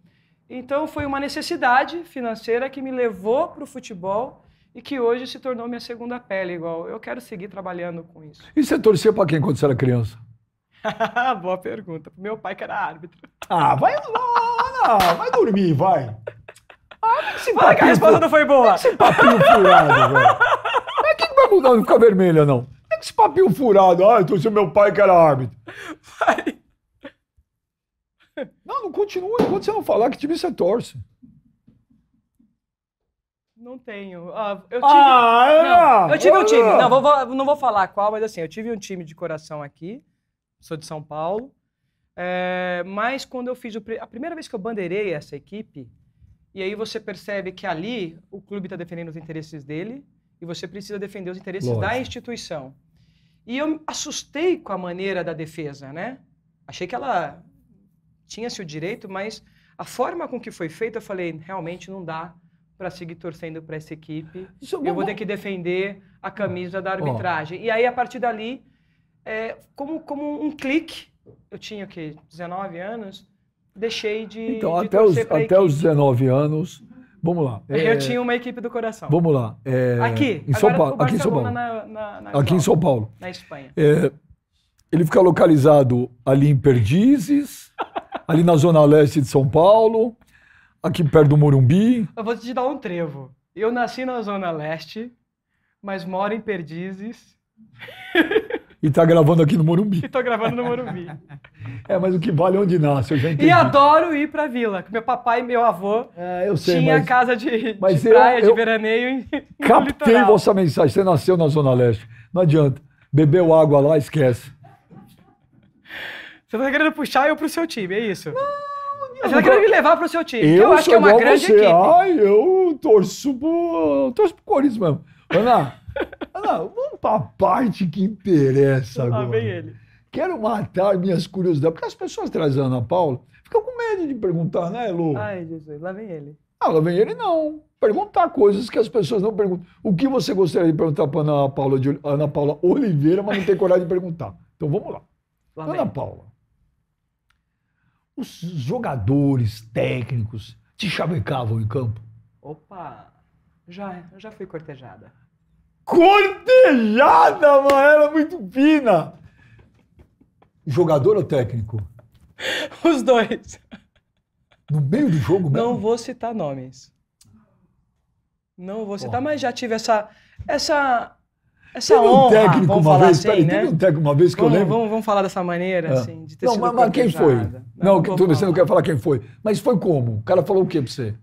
Então foi uma necessidade financeira que me levou para o futebol e que hoje se tornou minha segunda pele, igual. Eu quero seguir trabalhando com isso. E você torcia para quem quando você era criança? Boa pergunta. Meu pai que era árbitro. Ah, vai lá, vai dormir, vai. Ah, que Fala a resposta não foi boa. Esse papinho furado, velho. Mas que vai mudar não ficar vermelho, não? Esse papinho furado. Ah, então se meu pai que era árbitro. Vai. Não, não continua enquanto você não falar que time você torce. Não tenho. Ah, eu tive, ah, é? não, eu tive um time. Não vou, não vou falar qual, mas assim, eu tive um time de coração aqui sou de São Paulo. É, mas quando eu fiz o, a primeira vez que eu bandeirei essa equipe, e aí você percebe que ali o clube está defendendo os interesses dele e você precisa defender os interesses Lógico. da instituição. E eu me assustei com a maneira da defesa, né? Achei que ela tinha seu direito, mas a forma com que foi feita, eu falei, realmente não dá para seguir torcendo para essa equipe. Isso, eu vou bom. ter que defender a camisa da arbitragem. Oh. E aí, a partir dali, é, como, como um clique, eu tinha o quê? 19 anos, deixei de. Então, de até, os, até os 19 anos. Vamos lá. É, eu é, tinha uma equipe do coração. Vamos lá. É, aqui, em São Paulo, aqui em São Paulo. Na, na, na aqui em São Paulo. Na Espanha. É, ele fica localizado ali em Perdizes, ali na zona leste de São Paulo, aqui perto do Morumbi. Eu vou te dar um trevo. Eu nasci na zona leste, mas moro em Perdizes. E tá gravando aqui no Morumbi. E tô gravando no Morumbi. é, mas o que vale é onde nasce, eu já entendi. E adoro ir pra vila. Meu papai e meu avô é, eu sei, tinha mas, casa de, mas de praia, eu, de veraneio em Captei vossa mensagem. Você nasceu na Zona Leste. Não adianta. Bebeu água lá, esquece. Você tá querendo puxar eu pro seu time, é isso? Não. Você tá querendo me levar pro seu time, eu que eu acho que é uma grande você. equipe. Ai, eu torço pro, torço pro Corinthians mesmo. Ana, não, vamos para a parte que interessa agora. Ah, vem ele. Quero matar minhas curiosidades, porque as pessoas trazem a Ana Paula, ficam com medo de perguntar, né, Lu? Ai, Jesus, lá vem ele. Ah, lá vem ele não. Perguntar coisas que as pessoas não perguntam. O que você gostaria de perguntar para Ana Paula, de, Ana Paula Oliveira, mas não tem coragem de perguntar? Então vamos lá. lá Ana vem. Paula, os jogadores técnicos te chavecavam em campo? Opa, já, já fui cortejada cortejada, mano. Era é muito fina. Jogador ou técnico? Os dois. No meio do jogo mesmo? Não vou citar nomes. Não vou citar, Porra. mas já tive essa. Essa. Essa teve honra, um técnico uma vez, assim, peraí, né? teve um técnico uma vez que vamos, eu lembro. Vamos, vamos falar dessa maneira, é. assim, de ter não, sido mas, mas quem foi? Não, não, não que, tudo, você não quero falar quem foi. Mas foi como? O cara falou o que pra você?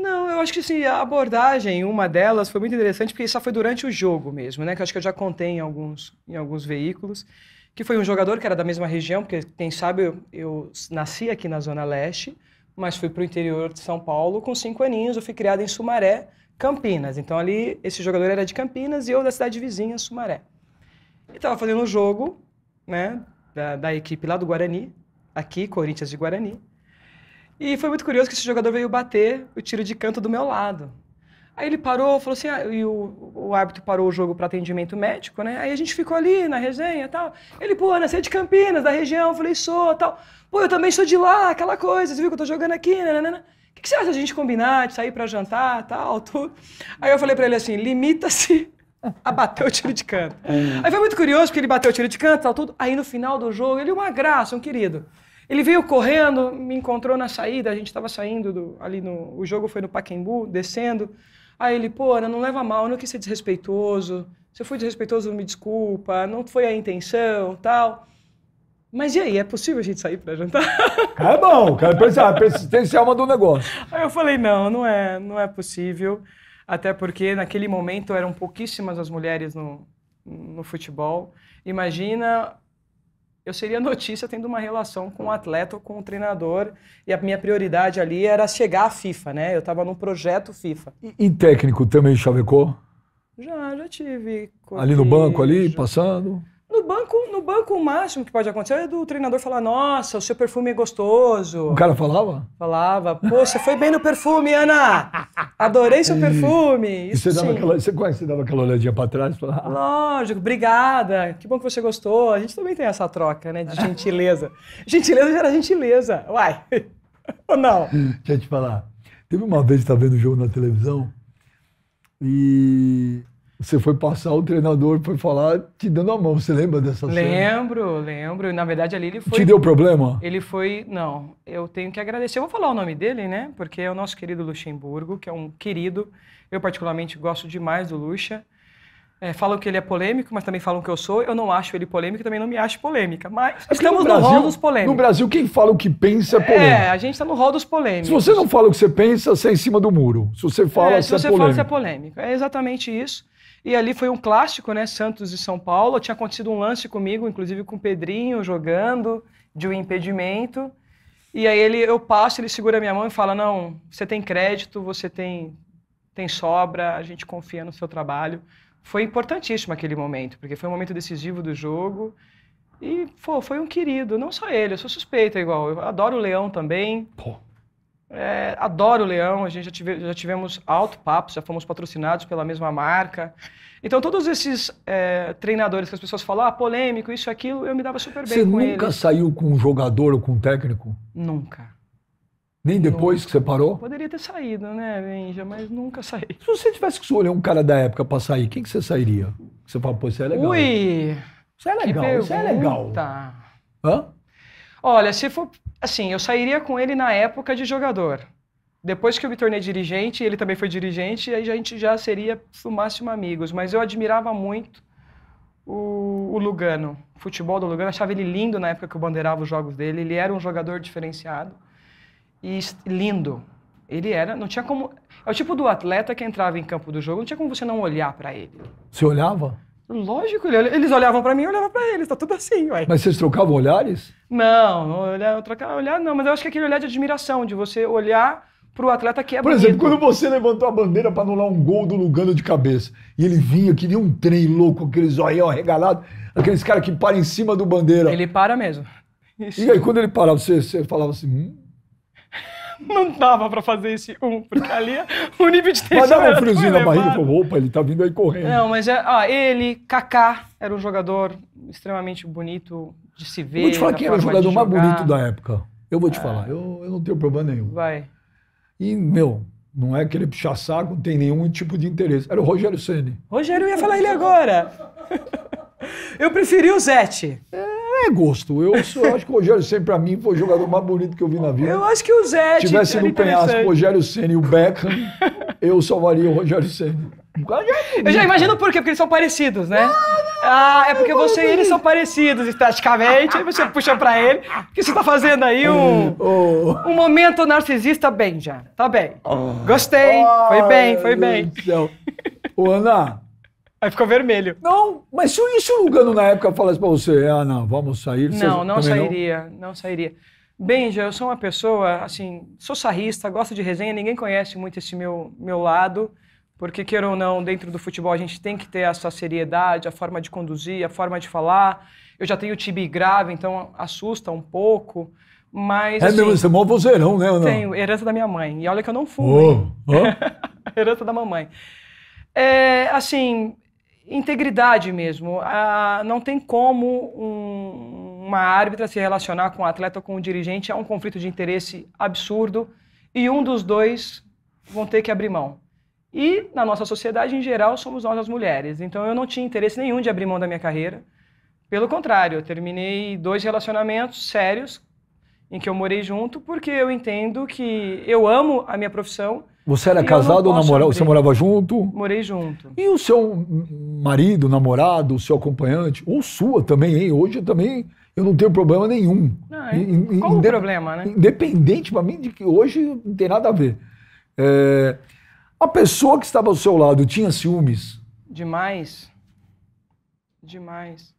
Não, eu acho que sim. a abordagem, uma delas, foi muito interessante, porque isso foi durante o jogo mesmo, né? Que acho que eu já contei em alguns, em alguns veículos. Que foi um jogador que era da mesma região, porque quem sabe eu, eu nasci aqui na Zona Leste, mas fui para o interior de São Paulo com cinco aninhos. Eu fui criado em Sumaré, Campinas. Então ali, esse jogador era de Campinas e eu da cidade vizinha, Sumaré. E estava fazendo o um jogo, né? Da, da equipe lá do Guarani, aqui, Corinthians de Guarani. E foi muito curioso que esse jogador veio bater o tiro de canto do meu lado. Aí ele parou, falou assim, ah, e o, o, árbitro parou o jogo para atendimento médico, né? Aí a gente ficou ali na resenha e tal. Ele, pô, nasceu é de Campinas, da região. Eu falei, sou, tal. Pô, eu também sou de lá, aquela coisa, você viu que eu tô jogando aqui, né? né, né, né? O que, que você acha da gente combinar, de sair para jantar, tal, tudo? Aí eu falei para ele assim, limita-se a bater o tiro de canto. É. Aí foi muito curioso, porque ele bateu o tiro de canto, tal, tudo. Aí no final do jogo, ele, uma graça, um querido. Ele veio correndo, me encontrou na saída, a gente estava saindo do, ali no. O jogo foi no Paquembu, descendo. Aí ele, pô, Ana, não leva mal, eu não é quis ser é desrespeitoso. Se eu fui desrespeitoso, me desculpa, não foi a intenção tal. Mas e aí, é possível a gente sair para jantar? É bom, cara, pensar, a persistência é uma do negócio. Aí eu falei, não, não é, não é possível. Até porque naquele momento eram pouquíssimas as mulheres no, no futebol. Imagina eu seria notícia tendo uma relação com o um atleta ou com o um treinador. E a minha prioridade ali era chegar à FIFA, né? Eu estava num projeto FIFA. E, e técnico também chavecou? Já, já tive. Ali no banco, ali, já... passando? No banco, no banco, o máximo que pode acontecer é do treinador falar: Nossa, o seu perfume é gostoso. O cara falava? Falava: Pô, você foi bem no perfume, Ana! Adorei seu perfume. Isso, e você, dava aquela, você, você dava aquela olhadinha pra trás? Falava, ah. Lógico, obrigada. Que bom que você gostou. A gente também tem essa troca, né? De gentileza. gentileza gera gentileza. Uai. Ou não? Deixa eu te falar. Teve uma vez que tá estava vendo o jogo na televisão e você foi passar, o treinador foi falar te dando a mão. Você lembra dessa lembro, cena? Lembro, lembro. Na verdade, ali ele foi. Te deu problema? Ele foi. Não, eu tenho que agradecer. Eu vou falar o nome dele, né? Porque é o nosso querido Luxemburgo, que é um querido. Eu, particularmente, gosto demais do Luxa. É, falam que ele é polêmico, mas também falam que eu sou. Eu não acho ele polêmico e também não me acho polêmica. Mas é estamos no, Brasil, no, rol dos polêmicos. No Brasil, quem fala o que pensa é polêmico. É, a gente está no rol dos polêmicos. Se você não fala o que você pensa, você é em cima do muro. Se você fala, é, se você, é você é polêmico. fala, você é polêmico. É exatamente isso. E ali foi um clássico, né? Santos e São Paulo. Tinha acontecido um lance comigo, inclusive com o Pedrinho jogando, de um impedimento. E aí ele, eu passo, ele segura minha mão e fala: Não, você tem crédito, você tem, tem sobra, a gente confia no seu trabalho. Foi importantíssimo aquele momento, porque foi um momento decisivo do jogo. E pô, foi um querido, não só ele, eu sou suspeita igual. Eu adoro o Leão também. Pô. É, adoro o Leão, a gente já, tive, já tivemos alto papo, já fomos patrocinados pela mesma marca. Então, todos esses é, treinadores que as pessoas falam, ah, polêmico, isso, aquilo, eu me dava super bem você com Você nunca saiu com um jogador ou com um técnico? Nunca. Nem depois nunca. que você parou? Poderia ter saído, né, Benja, mas nunca saí. Se você tivesse que escolher um cara da época pra sair, quem que você sairia? Você fala, pô, isso é legal. Ui! Isso é legal, isso é legal. Hã? Olha, se for Assim, eu sairia com ele na época de jogador. Depois que eu me tornei dirigente, ele também foi dirigente, aí a gente já seria no máximo amigos. Mas eu admirava muito o, o Lugano, o futebol do Lugano. Achava ele lindo na época que eu bandeirava os jogos dele. Ele era um jogador diferenciado e lindo. Ele era, não tinha como. É o tipo do atleta que entrava em campo do jogo, não tinha como você não olhar para ele. Você olhava? Lógico, eles olhavam para mim e olhavam para eles, tá tudo assim, ué. Mas vocês trocavam olhares? Não, olhar, trocar olhar não, mas eu acho que é aquele olhar de admiração, de você olhar pro atleta que é Por bonito. exemplo, quando você levantou a bandeira para anular um gol do Lugano de cabeça, e ele vinha que nem um trem louco, aqueles olhão arregalado, aqueles caras que param em cima do bandeira. Ele para mesmo. Isso. E aí, quando ele parava, você, você falava assim... Hum? não dava pra fazer esse um, porque ali o nível de tensão. Mas dava um friozinho na barriga, falou, opa, ele tá vindo aí correndo. Não, mas é, ó, ele, Kaká, era um jogador extremamente bonito de se ver. Vou te falar quem era o jogador mais bonito da época. Eu vou te é. falar, eu, eu não tenho problema nenhum. Vai. E, meu, não é aquele é puxar saco, não tem nenhum tipo de interesse. Era o Rogério Ceni. Rogério, eu ia falar ele agora. eu preferi o Zete. É é gosto. Eu, sou, eu acho que o Rogério Senna, para mim, foi o jogador mais bonito que eu vi na vida. Eu acho que o Zé. Tivesse tipo, no é penhasco o Rogério Senna e o Beckham, eu salvaria o Rogério Senna. É eu já imagino por quê, porque eles são parecidos, né? Ah, é porque você e eles são parecidos estaticamente, aí você puxa pra ele, que você tá fazendo aí um, oh, oh. um momento narcisista bem já. Tá bem. Oh. Gostei, foi bem, foi bem. Ô, Ana, Aí ficou vermelho. Não, mas se o isso na época falasse pra você, ah, não, vamos sair. Não, não sairia, não? não sairia. Benja, eu sou uma pessoa, assim, sou sarrista, gosto de resenha, ninguém conhece muito esse meu, meu lado, porque, queira ou não, dentro do futebol a gente tem que ter a sua seriedade, a forma de conduzir, a forma de falar. Eu já tenho tibi grave, então assusta um pouco. Mas, é assim, você é mó vozeirão, né? Não? Tenho, herança da minha mãe. E olha que eu não fumo. Oh, oh. herança da mamãe. É, assim, integridade mesmo. Ah, não tem como um, uma árbitra se relacionar com um atleta ou com um dirigente. É um conflito de interesse absurdo e um dos dois vão ter que abrir mão. E na nossa sociedade, em geral, somos nós as mulheres. Então eu não tinha interesse nenhum de abrir mão da minha carreira. Pelo contrário, eu terminei dois relacionamentos sérios em que eu morei junto porque eu entendo que eu amo a minha profissão você era e casado ou namorado? Você morava junto? Morei junto. E o seu marido, namorado, o seu acompanhante, ou sua também, hein? Hoje também eu não tenho problema nenhum. Não, qual o problema, né? Independente para mim de que hoje não tem nada a ver. É, a pessoa que estava ao seu lado tinha ciúmes? Demais. Demais.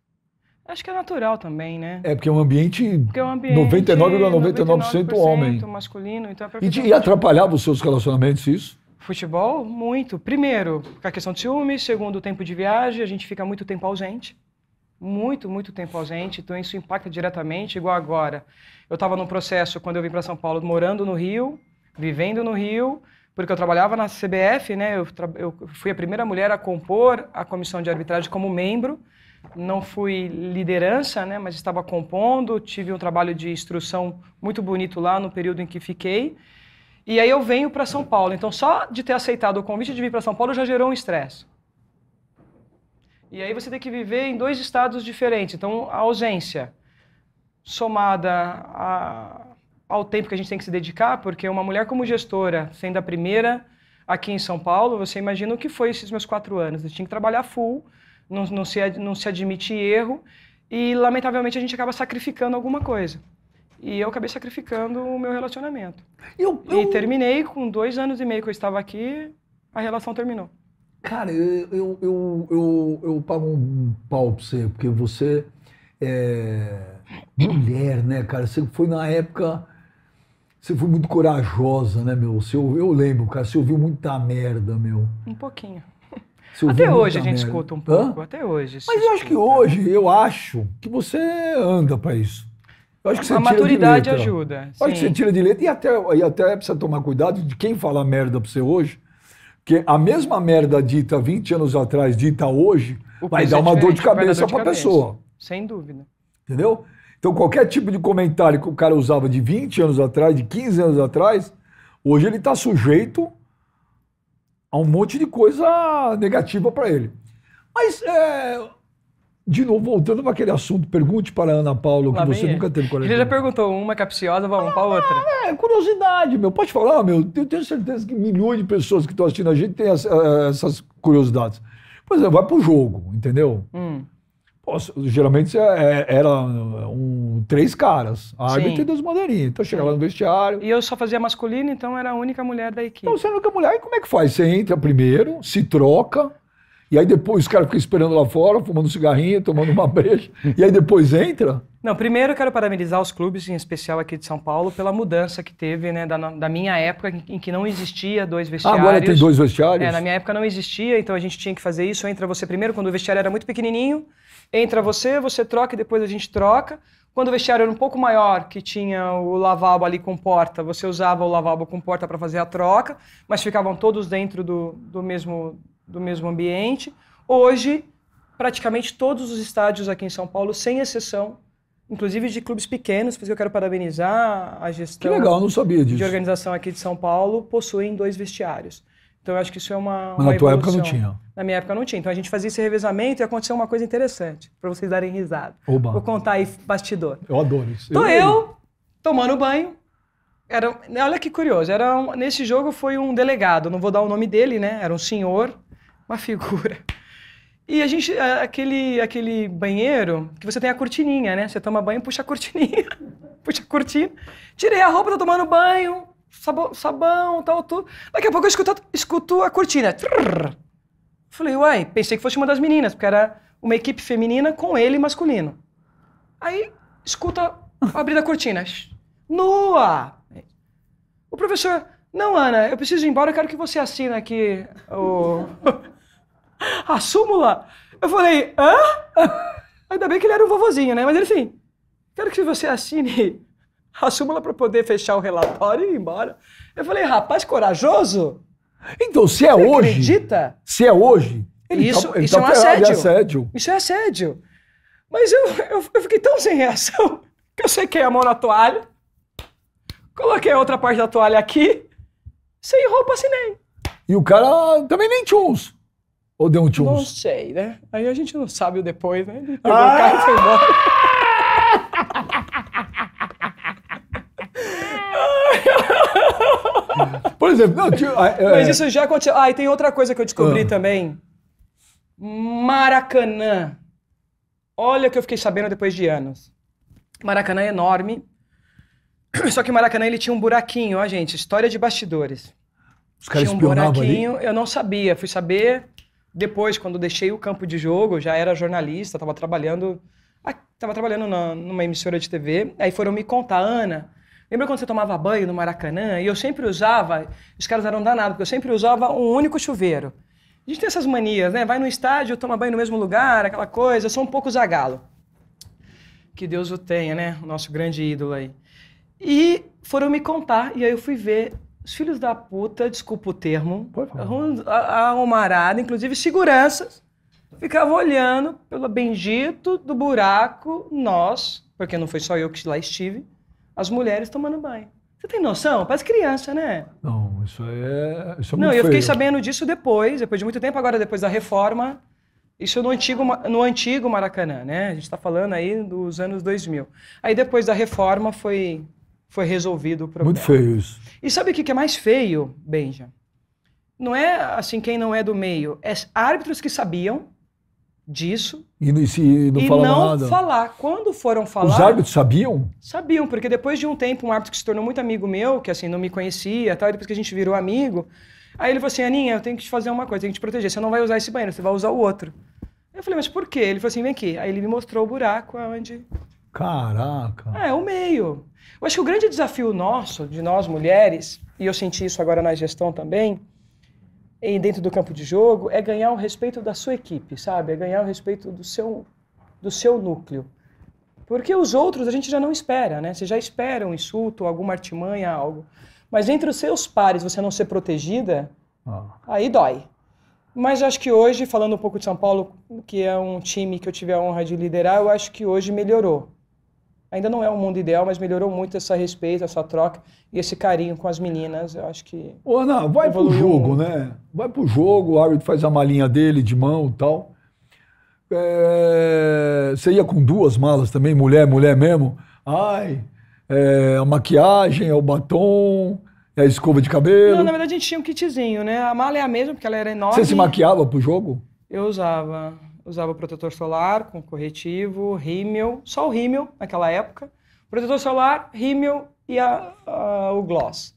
Acho que é natural também, né? É, porque é um ambiente 99,99% é um ambiente 99 é, homem. masculino. Então é e, e atrapalhava os seus relacionamentos isso? Futebol, muito. Primeiro, a questão de ciúmes. Segundo, o tempo de viagem. A gente fica muito tempo ausente. Muito, muito tempo ausente. Então isso impacta diretamente, igual agora. Eu estava num processo, quando eu vim para São Paulo, morando no Rio, vivendo no Rio, porque eu trabalhava na CBF, né? Eu, eu fui a primeira mulher a compor a comissão de arbitragem como membro não fui liderança, né, mas estava compondo, tive um trabalho de instrução muito bonito lá no período em que fiquei. E aí eu venho para São Paulo. Então, só de ter aceitado o convite de vir para São Paulo já gerou um estresse. E aí você tem que viver em dois estados diferentes. Então, a ausência somada a, ao tempo que a gente tem que se dedicar, porque uma mulher como gestora, sendo a primeira aqui em São Paulo, você imagina o que foi esses meus quatro anos. Eu tinha que trabalhar full não, não, se, não se admite erro e, lamentavelmente, a gente acaba sacrificando alguma coisa. E eu acabei sacrificando o meu relacionamento. Eu, eu... E terminei com dois anos e meio que eu estava aqui, a relação terminou. Cara, eu, eu, eu, eu, eu pago um pau pra você, porque você é mulher, né, cara? Você foi na época. Você foi muito corajosa, né, meu? Você, eu lembro, cara, você ouviu muita merda, meu. Um pouquinho até hoje tá a gente merda. escuta um pouco, Hã? até hoje. Mas eu acho que hoje, eu acho que você anda para isso. Eu acho que a você a maturidade de ajuda. acho que você tira de letra e até, e até precisa tomar cuidado de quem fala merda para você hoje. Porque a mesma merda dita 20 anos atrás, dita hoje, vai dar, vai é dar uma dor de cabeça para a pessoa. Sem dúvida. Entendeu? Então, qualquer tipo de comentário que o cara usava de 20 anos atrás, de 15 anos atrás, hoje ele está sujeito Há um monte de coisa negativa para ele. Mas, é, de novo, voltando para aquele assunto, pergunte para a Ana Paula que você é. nunca teve coragem. Ele já perguntou uma é capciosa, vamos ah, para outra. É, é, curiosidade, meu. Pode falar, meu. Eu tenho certeza que milhões de pessoas que estão assistindo a gente têm eh, essas curiosidades. Por exemplo, é, vai para o jogo, entendeu? Hum geralmente é, era um, três caras, a árbitra e duas bandeirinhas. Então chegava lá no vestiário. E eu só fazia masculino, então era a única mulher da equipe. Então você é a única mulher, e como é que faz? Você entra primeiro, se troca, e aí depois os caras ficam esperando lá fora, fumando cigarrinho, tomando uma brecha, e aí depois entra? Não, primeiro eu quero parabenizar os clubes, em especial aqui de São Paulo, pela mudança que teve, né, da, da minha época, em que não existia dois ah, vestiários. Ah, agora tem dois vestiários? É, na minha época não existia, então a gente tinha que fazer isso. Entra você primeiro, quando o vestiário era muito pequenininho, entra você, você troca e depois a gente troca. Quando o vestiário era um pouco maior, que tinha o lavabo ali com porta, você usava o lavabo com porta para fazer a troca, mas ficavam todos dentro do, do, mesmo, do mesmo ambiente. Hoje, praticamente todos os estádios aqui em São Paulo, sem exceção, inclusive de clubes pequenos, por isso eu quero parabenizar a gestão legal, de organização aqui de São Paulo, possuem dois vestiários. Então eu acho que isso é uma. Mas uma na tua época não tinha. Na minha época não tinha. Então a gente fazia esse revezamento e aconteceu uma coisa interessante, para vocês darem risada. Oba. Vou contar aí bastidor. Eu adoro isso. Tô eu, eu tomando banho. Era, né, olha que curioso. Era um, nesse jogo foi um delegado, não vou dar o nome dele, né? Era um senhor, uma figura. E a gente, aquele, aquele banheiro, que você tem a cortininha, né? Você toma banho, puxa a cortininha, puxa a cortina. Tirei a roupa, tô tomando banho sabão, sabão tal, tudo. Daqui a pouco eu escuto, escuto a cortina. Falei, uai, pensei que fosse uma das meninas, porque era uma equipe feminina com ele masculino. Aí, escuta abrir a cortina. Nua! O professor, não, Ana, eu preciso ir embora, eu quero que você assina aqui o... a súmula. Eu falei, hã? Ainda bem que ele era um vovozinho, né? Mas ele, enfim, quero que você assine a súmula para poder fechar o relatório e ir embora. Eu falei, rapaz, corajoso? Então, se é Você hoje. acredita? Se é hoje. isso tá, isso é tá é um assédio. assédio. Isso é assédio. Mas eu, eu, eu, fiquei tão sem reação que eu sequei a mão na toalha, coloquei a outra parte da toalha aqui, sem roupa, assinei. E o cara também nem tchuns. Ou deu um tchuns? Não sei, né? Aí a gente não sabe o depois, né? pegou ah! o carro e foi embora. Por exemplo, não, tio, ah, é... Mas é. isso já aconteceu. Ah, e tem outra coisa que eu descobri ah. também. Maracanã. Olha o que eu fiquei sabendo depois de anos. Maracanã é enorme. Só que Maracanã ele tinha um buraquinho, ó, gente. História de bastidores. Os caras tinha um buraquinho, ali? eu não sabia. Fui saber depois, quando deixei o campo de jogo, já era jornalista, estava trabalhando. Ah, tava trabalhando na, numa emissora de TV. Aí foram me contar, Ana. Lembra quando você tomava banho no Maracanã? E eu sempre usava, os caras eram danados, porque eu sempre usava um único chuveiro. A gente tem essas manias, né? Vai no estádio, toma banho no mesmo lugar, aquela coisa. Eu sou um pouco zagalo. Que Deus o tenha, né? O nosso grande ídolo aí. E foram me contar, e aí eu fui ver os filhos da puta, desculpa o termo, a almarada, inclusive seguranças, ficavam olhando pelo bendito do buraco, nós, porque não foi só eu que lá estive, as mulheres tomando banho. Você tem noção? Parece criança, né? Não, isso é. Isso é não, eu feio. fiquei sabendo disso depois, depois de muito tempo, agora depois da reforma. Isso no antigo, no antigo Maracanã, né? A gente está falando aí dos anos 2000. Aí depois da reforma foi, foi resolvido o problema. Muito feio isso. E sabe o que é mais feio, Benja? Não é assim quem não é do meio, é árbitros que sabiam disso. E, não, e não, e não falar. Quando foram falar. Os árbitros sabiam? Sabiam, porque depois de um tempo, um árbitro que se tornou muito amigo meu, que assim, não me conhecia, tal, e depois que a gente virou amigo, aí ele falou assim: Aninha, eu tenho que te fazer uma coisa, tenho que te proteger. Você não vai usar esse banheiro, você vai usar o outro. Eu falei, mas por quê? Ele falou assim: vem aqui. Aí ele me mostrou o buraco onde. Caraca! É, o meio. Eu acho que o grande desafio nosso, de nós mulheres, e eu senti isso agora na gestão também, em, dentro do campo de jogo é ganhar o respeito da sua equipe, sabe? É ganhar o respeito do seu, do seu núcleo. Porque os outros a gente já não espera, né? Você já espera um insulto, alguma artimanha, algo. Mas entre os seus pares você não ser protegida, ah. aí dói. Mas acho que hoje, falando um pouco de São Paulo, que é um time que eu tive a honra de liderar, eu acho que hoje melhorou. Ainda não é um mundo ideal, mas melhorou muito essa respeito, essa troca e esse carinho com as meninas. Eu acho que. Ô, não, vai pro jogo, muito. né? Vai pro jogo, o árbitro faz a malinha dele de mão e tal. É... Você ia com duas malas também, mulher, mulher mesmo. Ai, é... a maquiagem, é o batom. É a escova de cabelo? Não, na verdade a gente tinha um kitzinho, né? A mala é a mesma, porque ela era enorme. Você se maquiava pro jogo? Eu usava usava protetor solar com corretivo, rímel, só o rímel naquela época. Protetor solar, rímel e a, a, o gloss.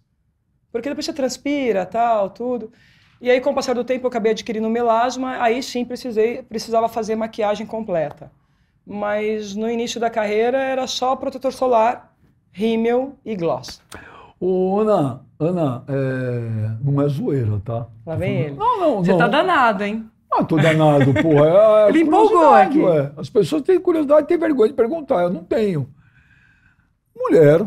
Porque depois você transpira, tal, tudo. E aí, com o passar do tempo, eu acabei adquirindo melasma, aí sim precisei, precisava fazer maquiagem completa. Mas no início da carreira era só protetor solar, rímel e gloss. Ô, Ana, Ana, é... não é zoeira, tá? Lá vem ele. Não, não, Você não. tá danado, hein? Ah, tô danado, porra. É, é Ele empolgou aqui. As pessoas têm curiosidade, têm vergonha de perguntar. Eu não tenho. Mulher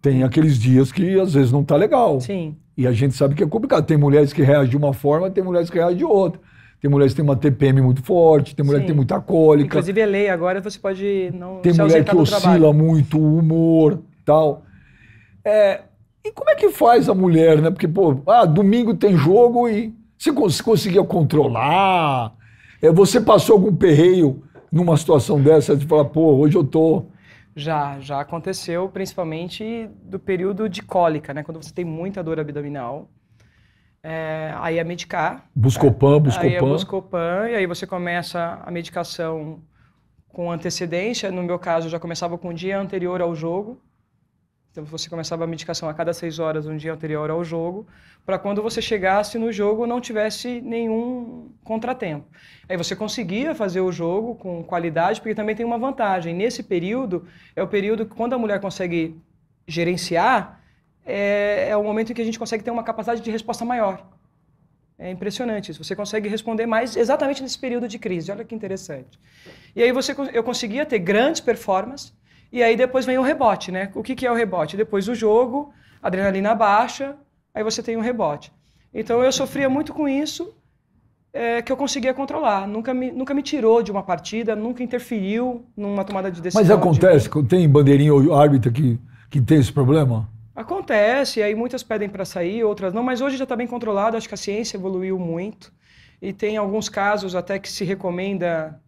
tem aqueles dias que às vezes não tá legal. Sim. E a gente sabe que é complicado. Tem mulheres que reagem de uma forma, tem mulheres que reagem de outra. Tem mulheres que têm uma TPM muito forte, tem mulheres que tem muita cólica. Inclusive é lei, agora você pode não Tem mulher que oscila trabalho. muito o humor, tal. É, e como é que faz a mulher, né? Porque, pô, ah, domingo tem jogo e você cons conseguia controlar? É, você passou algum perreio numa situação dessa de falar, pô, hoje eu tô. Já, já aconteceu, principalmente do período de cólica, né? Quando você tem muita dor abdominal. É, aí a é medicar. Buscopan, é, buscopan. Aí é buscopan, e aí você começa a medicação com antecedência. No meu caso, eu já começava com o dia anterior ao jogo. Então você começava a medicação a cada seis horas um dia anterior ao jogo, para quando você chegasse no jogo não tivesse nenhum contratempo. Aí você conseguia fazer o jogo com qualidade, porque também tem uma vantagem. Nesse período, é o período que quando a mulher consegue gerenciar, é, é o momento em que a gente consegue ter uma capacidade de resposta maior. É impressionante isso. Você consegue responder mais exatamente nesse período de crise. Olha que interessante. E aí você, eu conseguia ter grandes performances, e aí depois vem o rebote, né? O que, que é o rebote? Depois do jogo, adrenalina baixa, aí você tem um rebote. Então eu sofria muito com isso, é, que eu conseguia controlar. Nunca me, nunca me tirou de uma partida, nunca interferiu numa tomada de decisão. Mas acontece, de... Tipo tem bandeirinha ou árbitro que, que tem esse problema? Acontece, aí muitas pedem para sair, outras não, mas hoje já está bem controlado, acho que a ciência evoluiu muito. E tem alguns casos até que se recomenda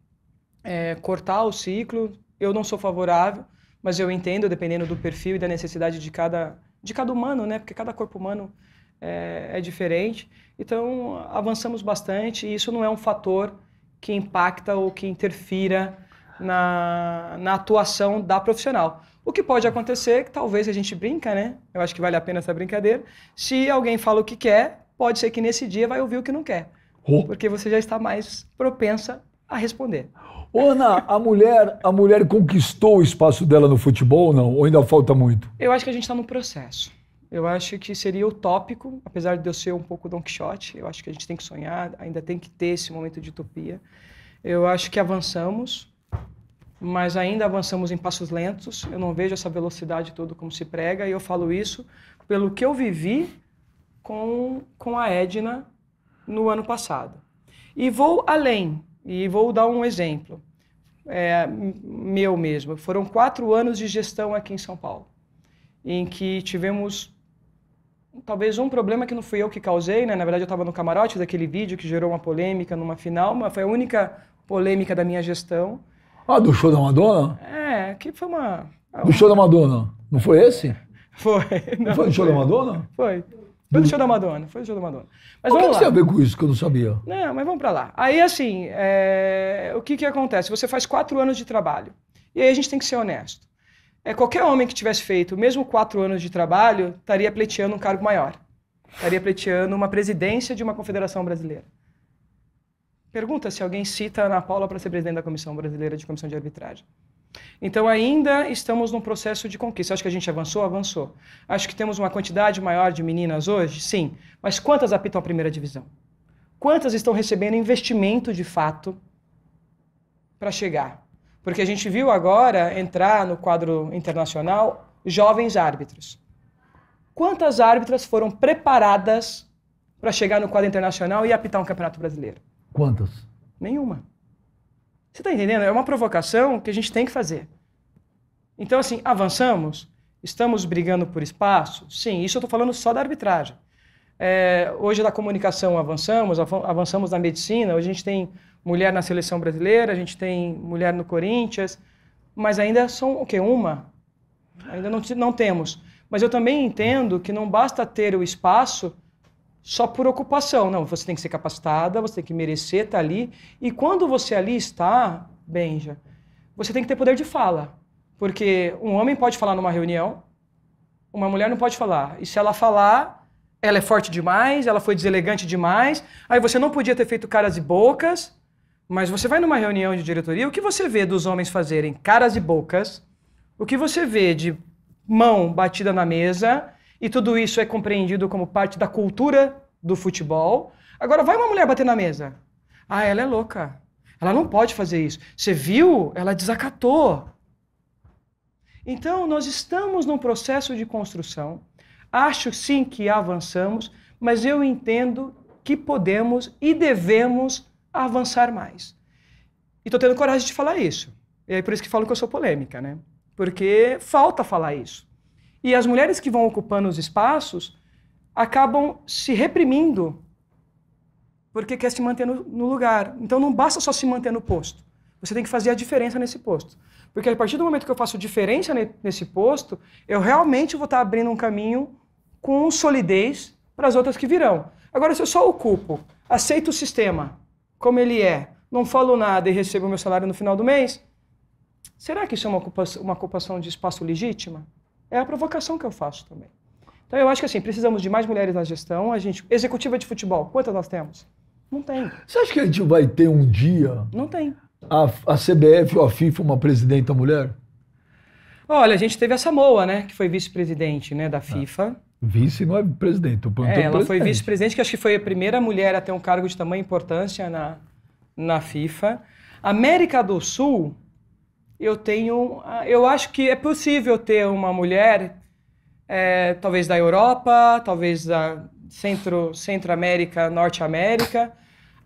é, cortar o ciclo. Eu não sou favorável, mas eu entendo, dependendo do perfil e da necessidade de cada, de cada humano, né? Porque cada corpo humano é, é diferente. Então, avançamos bastante e isso não é um fator que impacta ou que interfira na, na atuação da profissional. O que pode acontecer, que talvez a gente brinca, né? Eu acho que vale a pena essa brincadeira. Se alguém fala o que quer, pode ser que nesse dia vai ouvir o que não quer. Oh. Porque você já está mais propensa a responder. Ô, Ana, a mulher, a mulher conquistou o espaço dela no futebol ou não? Ou ainda falta muito? Eu acho que a gente está no processo. Eu acho que seria utópico, apesar de eu ser um pouco Don Quixote, eu acho que a gente tem que sonhar, ainda tem que ter esse momento de utopia. Eu acho que avançamos, mas ainda avançamos em passos lentos. Eu não vejo essa velocidade toda como se prega, e eu falo isso pelo que eu vivi com, com a Edna no ano passado. E vou além, e vou dar um exemplo é, meu mesmo. Foram quatro anos de gestão aqui em São Paulo, em que tivemos talvez um problema que não fui eu que causei, né? Na verdade, eu estava no camarote daquele vídeo que gerou uma polêmica numa final, mas foi a única polêmica da minha gestão. Ah, do show da Madonna? É, que foi uma. Do show da Madonna. Não foi esse? Foi. Não, não foi do show da Madonna? Foi. Foi no hum. show da Madonna, foi no show da Madonna. Mas o que, que tem a ver com isso que eu não sabia? Não, mas vamos para lá. Aí, assim, é... o que, que acontece? Você faz quatro anos de trabalho. E aí a gente tem que ser honesto. É, qualquer homem que tivesse feito mesmo quatro anos de trabalho estaria pleiteando um cargo maior. Estaria pleiteando uma presidência de uma confederação brasileira. Pergunta se alguém cita a Ana Paula para ser presidente da Comissão Brasileira de Comissão de Arbitragem. Então ainda estamos num processo de conquista. Acho que a gente avançou, avançou. Acho que temos uma quantidade maior de meninas hoje, sim. Mas quantas apitam a primeira divisão? Quantas estão recebendo investimento de fato para chegar? Porque a gente viu agora entrar no quadro internacional jovens árbitros. Quantas árbitras foram preparadas para chegar no quadro internacional e apitar um campeonato brasileiro? Quantas? Nenhuma. Você está entendendo? É uma provocação que a gente tem que fazer. Então, assim, avançamos? Estamos brigando por espaço? Sim, isso eu estou falando só da arbitragem. É, hoje da comunicação avançamos, avançamos na medicina, hoje a gente tem mulher na seleção brasileira, a gente tem mulher no Corinthians, mas ainda são o quê? Uma? Ainda não, não temos. Mas eu também entendo que não basta ter o espaço só por ocupação. Não, você tem que ser capacitada, você tem que merecer estar ali. E quando você ali está, Benja, você tem que ter poder de fala. Porque um homem pode falar numa reunião, uma mulher não pode falar. E se ela falar, ela é forte demais, ela foi deselegante demais, aí você não podia ter feito caras e bocas. Mas você vai numa reunião de diretoria, o que você vê dos homens fazerem caras e bocas? O que você vê de mão batida na mesa? E tudo isso é compreendido como parte da cultura do futebol. Agora, vai uma mulher bater na mesa. Ah, ela é louca. Ela não pode fazer isso. Você viu? Ela desacatou. Então, nós estamos num processo de construção. Acho sim que avançamos, mas eu entendo que podemos e devemos avançar mais. E estou tendo coragem de falar isso. E é por isso que falo que eu sou polêmica, né? Porque falta falar isso. E as mulheres que vão ocupando os espaços acabam se reprimindo porque quer se manter no, no lugar. Então não basta só se manter no posto. Você tem que fazer a diferença nesse posto. Porque a partir do momento que eu faço diferença nesse posto, eu realmente vou estar abrindo um caminho com solidez para as outras que virão. Agora, se eu só ocupo, aceito o sistema como ele é, não falo nada e recebo meu salário no final do mês, será que isso é uma ocupação, uma ocupação de espaço legítima? É a provocação que eu faço também. Então eu acho que assim, precisamos de mais mulheres na gestão. A gente, executiva de futebol, quantas nós temos? Não tem. Você acha que a gente vai ter um dia? Não tem. A, a CBF ou a FIFA uma presidenta mulher? Olha, a gente teve a Samoa, né, que foi vice-presidente, né, da ah. FIFA. Ah. Vice não é presidente, o é, ela é presidente. foi vice-presidente, que acho que foi a primeira mulher a ter um cargo de tamanha importância na, na FIFA. América do Sul, eu tenho. Ah, eu acho que é possível ter uma mulher, é, talvez da Europa, talvez da Centro, Centro América, Norte América.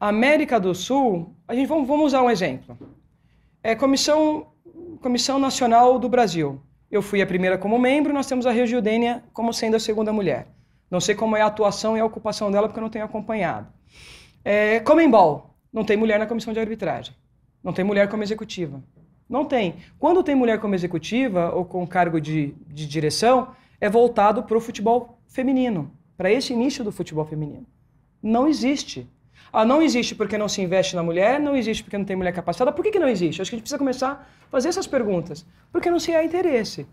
América do Sul, a gente vamos, vamos usar um exemplo. É comissão, comissão Nacional do Brasil. Eu fui a primeira como membro, nós temos a Regiudênia como sendo a segunda mulher. Não sei como é a atuação e a ocupação dela, porque eu não tenho acompanhado. É, Comembol, não tem mulher na comissão de arbitragem. Não tem mulher como executiva. Não tem. Quando tem mulher como executiva ou com cargo de, de direção, é voltado para o futebol feminino, para esse nicho do futebol feminino. Não existe. Ah, não existe porque não se investe na mulher, não existe porque não tem mulher capacitada. Por que, que não existe? Acho que a gente precisa começar a fazer essas perguntas. Porque não se há interesse.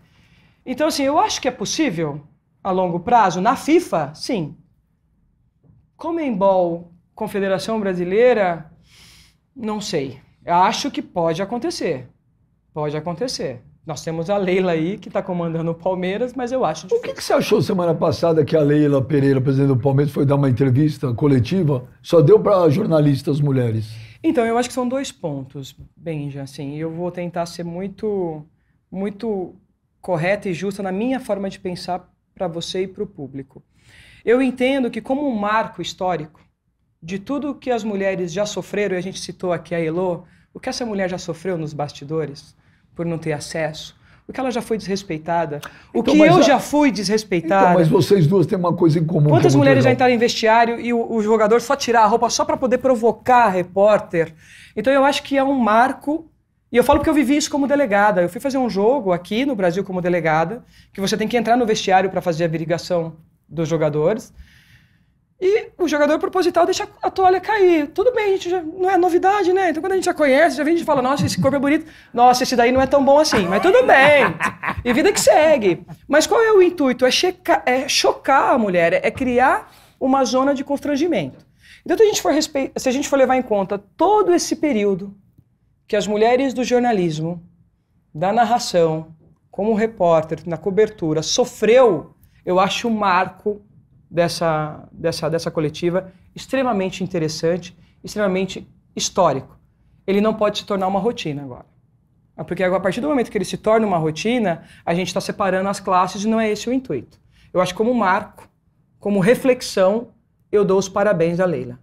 Então, assim, eu acho que é possível a longo prazo, na FIFA, sim. Comembol, Confederação Brasileira, não sei. Acho que pode acontecer. Pode acontecer. Nós temos a Leila aí, que está comandando o Palmeiras, mas eu acho difícil. O que, que, você achou semana passada que a Leila Pereira, presidente do Palmeiras, foi dar uma entrevista coletiva? Só deu para jornalistas mulheres. Então, eu acho que são dois pontos, Benja. Assim, eu vou tentar ser muito, muito correta e justa na minha forma de pensar para você e para o público. Eu entendo que, como um marco histórico de tudo que as mulheres já sofreram, e a gente citou aqui a Elô, o que essa mulher já sofreu nos bastidores por não ter acesso, porque ela já foi desrespeitada. O então, que eu a... já fui desrespeitada. Então, mas vocês duas têm uma coisa em comum. É Quantas é mulheres legal. já entraram em vestiário e o, o jogador só tirar a roupa só para poder provocar a repórter? Então eu acho que é um marco. E eu falo porque eu vivi isso como delegada. Eu fui fazer um jogo aqui no Brasil como delegada, que você tem que entrar no vestiário para fazer a averiguação dos jogadores. E o jogador proposital deixa a toalha cair. Tudo bem, a gente já, não é novidade, né? Então quando a gente já conhece, já vem a gente fala, nossa, esse corpo é bonito. Nossa, esse daí não é tão bom assim. Mas tudo bem. E vida que segue. Mas qual é o intuito? É, é chocar a mulher, é criar uma zona de constrangimento. Então, se a, gente for respe... se a gente for levar em conta todo esse período que as mulheres do jornalismo, da narração, como repórter, na cobertura, sofreu, eu acho um marco dessa, dessa, dessa coletiva, extremamente interessante, extremamente histórico. Ele não pode se tornar uma rotina agora. Ah, porque a partir do momento que ele se torna uma rotina, a gente está separando as classes e não é esse o intuito. Eu acho que como marco, como reflexão, eu dou os parabéns à Leila.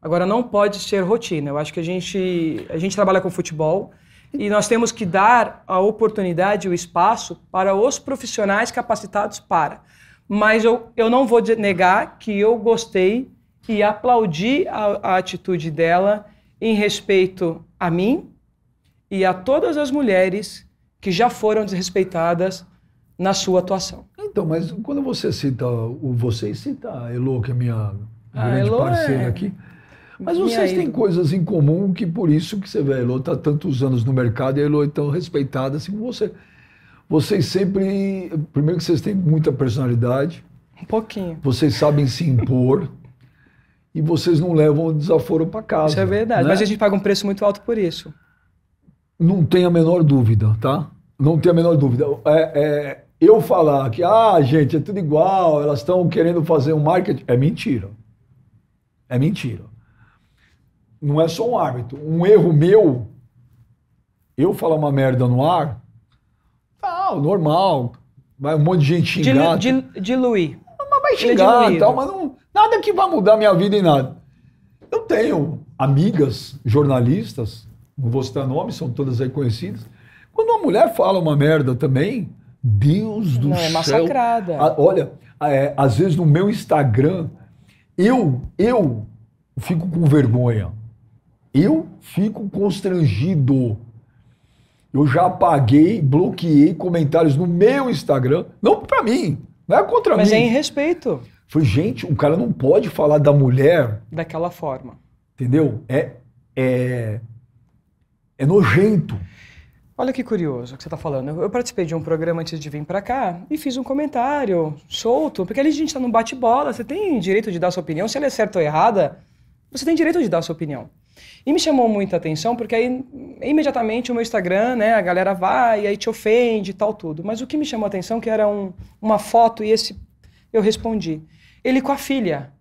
Agora, não pode ser rotina. Eu acho que a gente, a gente trabalha com futebol e nós temos que dar a oportunidade, o espaço para os profissionais capacitados para. Mas eu, eu não vou negar que eu gostei e aplaudi a, a atitude dela em respeito a mim e a todas as mulheres que já foram desrespeitadas na sua atuação. Então, mas quando você cita o vocês, cita a Elo, que é minha grande parceira é... aqui. Mas vocês têm coisas em comum que por isso que você vê, a Elo está tantos anos no mercado e a Elo é tão respeitada assim como você. Vocês sempre. Primeiro que vocês têm muita personalidade. Um pouquinho. Vocês sabem se impor. e vocês não levam o desaforo para casa. Isso é verdade. Né? Mas a gente paga um preço muito alto por isso. Não tem a menor dúvida, tá? Não tem a menor dúvida. É, é, eu falar que, ah, gente, é tudo igual, elas estão querendo fazer um marketing. É mentira. É mentira. Não é só um árbitro. Um erro meu, eu falar uma merda no ar, não, normal. Vai um monte de gente xingar. diluir. Mas vai é xingar e tal, né? mas não, nada que vá mudar minha vida em nada. Eu tenho amigas jornalistas, não vou citar nomes, são todas reconhecidas. Quando uma mulher fala uma merda também, Deus do não, é céu. É massacrada. olha, é, às vezes no meu Instagram, eu, eu fico com vergonha. Eu fico constrangido eu já apaguei, bloqueei comentários no meu Instagram. Não para mim, não é contra Mas mim. Mas é em respeito. Falei, gente, o cara não pode falar da mulher. Daquela forma. Entendeu? É. É, é nojento. Olha que curioso o que você está falando. Eu participei de um programa antes de vir para cá e fiz um comentário solto, porque ali a gente está num bate-bola. Você tem direito de dar sua opinião, se ela é certa ou errada, você tem direito de dar sua opinião. E me chamou muita atenção, porque aí imediatamente o meu Instagram, né, a galera vai, aí te ofende e tal, tudo. Mas o que me chamou a atenção, é que era um, uma foto, e esse eu respondi. Ele com a filha.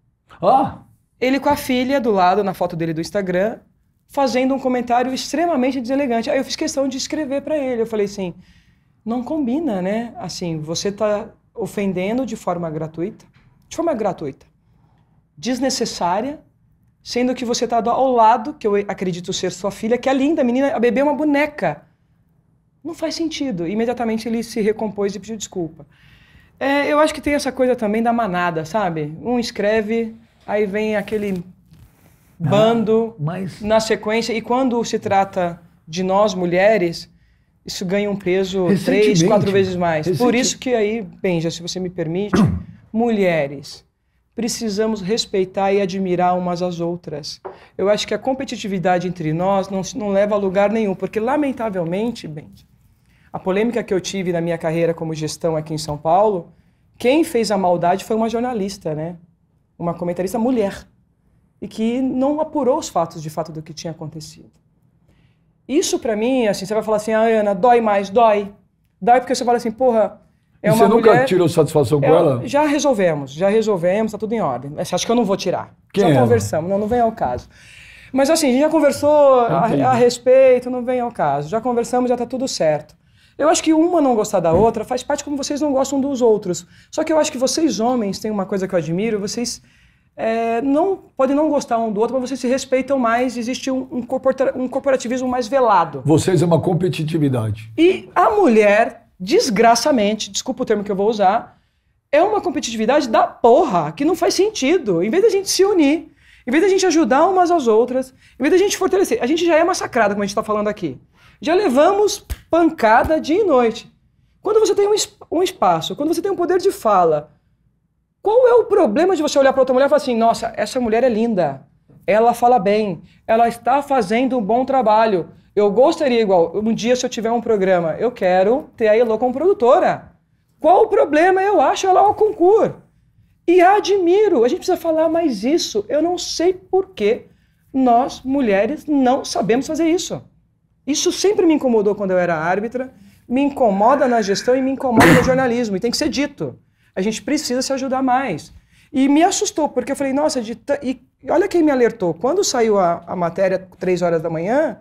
Ó! Oh. Ele com a filha do lado, na foto dele do Instagram, fazendo um comentário extremamente deselegante. Aí eu fiz questão de escrever para ele. Eu falei assim: não combina, né? Assim, você tá ofendendo de forma gratuita, de forma gratuita, desnecessária sendo que você está ao lado, que eu acredito ser sua filha, que é linda, a menina, a bebê é uma boneca. Não faz sentido. Imediatamente ele se recompôs e pediu desculpa. É, eu acho que tem essa coisa também da manada, sabe? Um escreve, aí vem aquele ah, bando mas... na sequência. E quando se trata de nós mulheres, isso ganha um peso três, quatro vezes mais. Por isso que aí, Benja se você me permite, mulheres precisamos respeitar e admirar umas às outras. Eu acho que a competitividade entre nós não, não leva a lugar nenhum, porque, lamentavelmente, bem, a polêmica que eu tive na minha carreira como gestão aqui em São Paulo, quem fez a maldade foi uma jornalista, né? Uma comentarista mulher, e que não apurou os fatos de fato do que tinha acontecido. Isso, para mim, assim, você vai falar assim, ah, Ana, dói mais, dói. Dói porque você fala assim, porra, é você nunca mulher... tirou satisfação com eu... É, ela? Já resolvemos, já resolvemos, tá tudo em ordem. Mas acho que eu não vou tirar. Quem já é conversamos, não, não vem ao caso. Mas assim, a gente já conversou a, a, respeito, não vem ao caso. Já conversamos, já tá tudo certo. Eu acho que uma não gostar da outra faz parte como vocês não gostam dos outros. Só que eu acho que vocês, homens, têm uma coisa que eu admiro, vocês é, não podem não gostar um do outro, mas vocês se respeitam mais, existe um, um, corporativismo mais velado. Vocês é uma competitividade. E a mulher desgraçamente, desculpa o termo que eu vou usar, é uma competitividade da porra, que não faz sentido. Em vez da gente se unir, em vez da gente ajudar umas às outras, em vez da gente fortalecer, a gente já é massacrado, como a gente está falando aqui. Já levamos pancada dia e noite. Quando você tem um, um espaço, quando você tem um poder de fala, qual é o problema de você olhar para outra mulher e falar assim: nossa, essa mulher é linda, ela fala bem, ela está fazendo um bom trabalho. Eu gostaria, igual, um dia se eu tiver um programa, eu quero ter a Elo como produtora. Qual o problema? Eu acho ela um concurso. E admiro, a gente precisa falar mais isso. Eu não sei por que nós, mulheres, não sabemos fazer isso. Isso sempre me incomodou quando eu era árbitra, me incomoda na gestão e me incomoda no jornalismo. E tem que ser dito. A gente precisa se ajudar mais. E me assustou, porque eu falei, nossa, de e olha quem me alertou. Quando saiu a, a matéria, três horas da manhã,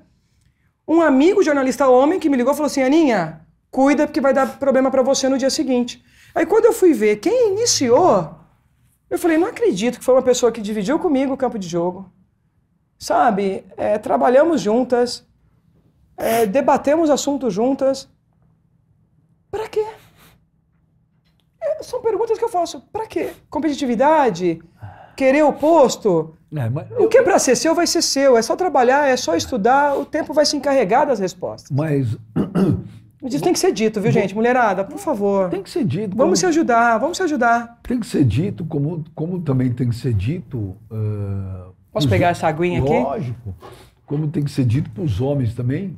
um amigo jornalista homem que me ligou falou assim: Aninha, cuida porque vai dar problema para você no dia seguinte. Aí quando eu fui ver quem iniciou, eu falei: não acredito que foi uma pessoa que dividiu comigo o campo de jogo. Sabe? É, trabalhamos juntas, é, debatemos assuntos juntas. Para quê? É, são perguntas que eu faço. Para quê? Competitividade? Querer o posto? É, mas... O que é para ser seu vai ser seu. É só trabalhar, é só estudar, o tempo vai se encarregar das respostas. Mas. isso tem que ser dito, viu, gente? Mulherada, por favor. Tem que ser dito. Vamos como... se ajudar, vamos se ajudar. Tem que ser dito, como, como também tem que ser dito. Uh, Posso pegar essa aguinha lógico, aqui? Lógico. Como tem que ser dito para os homens também.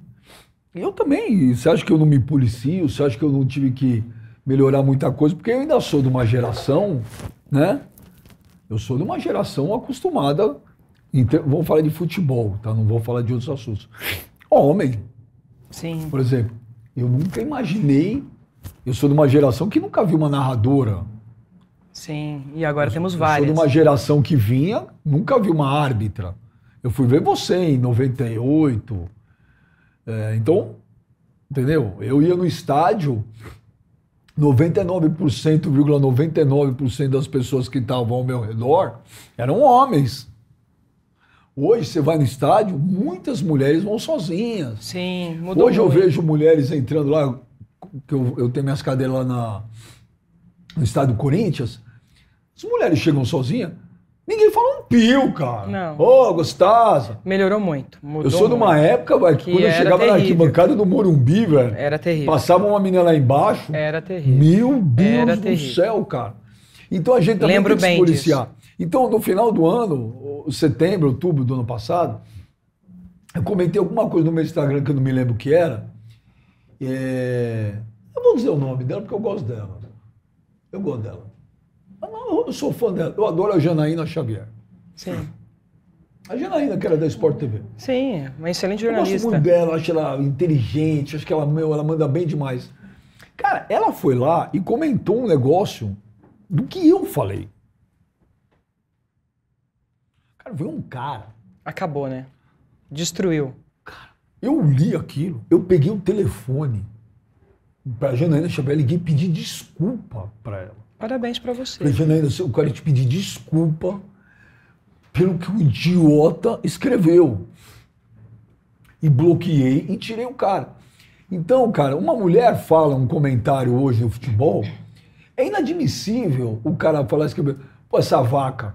Eu também. Você acha que eu não me policio? Você acha que eu não tive que melhorar muita coisa? Porque eu ainda sou de uma geração, né? Eu sou de uma geração acostumada. Então, falar de futebol, tá? Não vou falar de outros assuntos. Homem. Sim. Por exemplo, eu nunca imaginei. Eu sou de uma geração que nunca viu uma narradora. Sim, e agora eu, temos várias. Eu sou de uma geração que vinha, nunca vi uma árbitra. Eu fui ver você em 98. É, então, entendeu? Eu ia no estádio, 99,99% das pessoas que estavam ao meu redor eram homens. Hoje você vai no estádio, muitas mulheres vão sozinhas. Sim, mudou Hoje muito. eu vejo mulheres entrando lá, que eu, eu tenho minhas cadeiras lá na, no estádio Corinthians. As mulheres chegam sozinhas, Ninguém fala um pio, cara. Não. Ô, oh, Gostosa. Melhorou muito. Mudou eu sou de uma época, velho, que, que quando eu chegava terrível. na arquibancada do Morumbi, velho. Era terrível. Passava uma menina lá embaixo. Era terrível. Meu Deus era do terrível. céu, cara. Então a gente também Lembro tem que se policiar. Disso. Então, no final do ano, setembro, outubro do ano passado, eu comentei alguma coisa no meu Instagram que eu não me lembro o que era. É... Eu vou dizer o nome dela porque eu gosto dela. Eu gosto dela. Eu, não, eu sou fã dela. Eu adoro a Janaína Xavier. Sim. A Janaína, que era da Sport TV. Sim, uma excelente jornalista. Eu gosto muito dela, acho ela inteligente, acho que ela, meu, ela manda bem demais. Cara, ela foi lá e comentou um negócio do que eu falei. Cara, veio um cara. Acabou, né? Destruiu. Cara, eu li aquilo, eu peguei o um telefone pra Janaína Xavier, liguei e pedi desculpa pra ela. Parabéns para você. Janaína, eu quero te pedir desculpa pelo que o idiota escreveu. E bloqueei e tirei o cara. Então, cara, uma mulher fala um comentário hoje no futebol, é inadmissível o cara falar escrever, pô, essa vaca,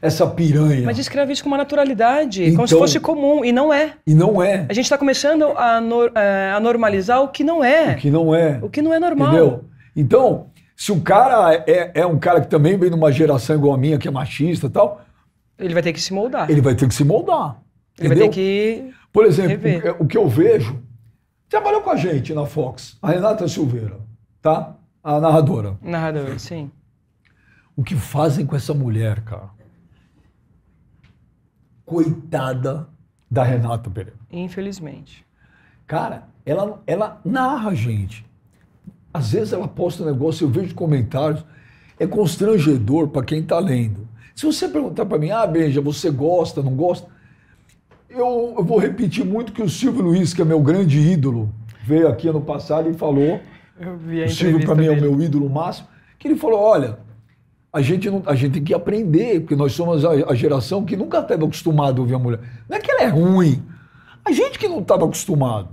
essa piranha. Mas escreve isso com uma naturalidade, então, como se então- fosse comum, e não é. E não é. A gente está começando a, eh, a normalizar o que não é. O que não é. O que não é normal. Entendeu? Então, se o cara é, é um cara que também vem de uma geração igual a minha, que é machista e tal. Ele vai ter que se moldar. Ele vai ter que se moldar. Ele entendeu? vai ter que. Por exemplo, rever. o que eu vejo. Trabalhou com a gente na Fox, a Renata Silveira, tá? A narradora. Narradora, sim. O que fazem com essa mulher, cara? Coitada da Renata Pereira. Infelizmente. Cara, ela, ela narra, gente. Às vezes ela é posta um negócio, eu vejo comentários, é constrangedor para quem está lendo. Se você perguntar para mim, ah, Benja, você gosta, não gosta? Eu, eu, vou repetir muito que o Silvio Luiz, que é meu grande ídolo, veio aqui ano passado e falou. Eu vi a o Silvio, para mim, dele. é o meu ídolo máximo, que ele falou: olha, a gente, não, a gente tem que aprender, porque nós somos a, a geração que nunca esteve acostumado a ouvir a mulher. Não é que ela é ruim, a gente que não estava acostumado.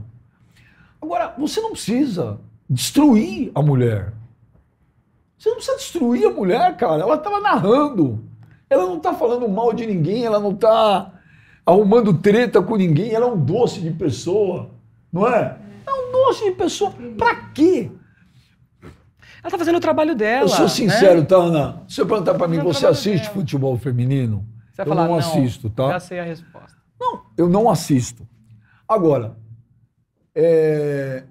Agora, você não precisa destruir a mulher. Você não precisa destruir a mulher, cara. Ela estava tá narrando. Ela não está falando mal de ninguém, ela não está arrumando treta com ninguém. Ela é um doce de pessoa, não é? É um doce de pessoa. Para quê? Ela está fazendo o trabalho dela. Eu sou né? sincero, né? tá, Ana? Se eu perguntar para tá mim, você assiste dela. futebol feminino? Você vai eu falar, não assisto, tá? Já sei a resposta. Não, eu não assisto. Agora, é,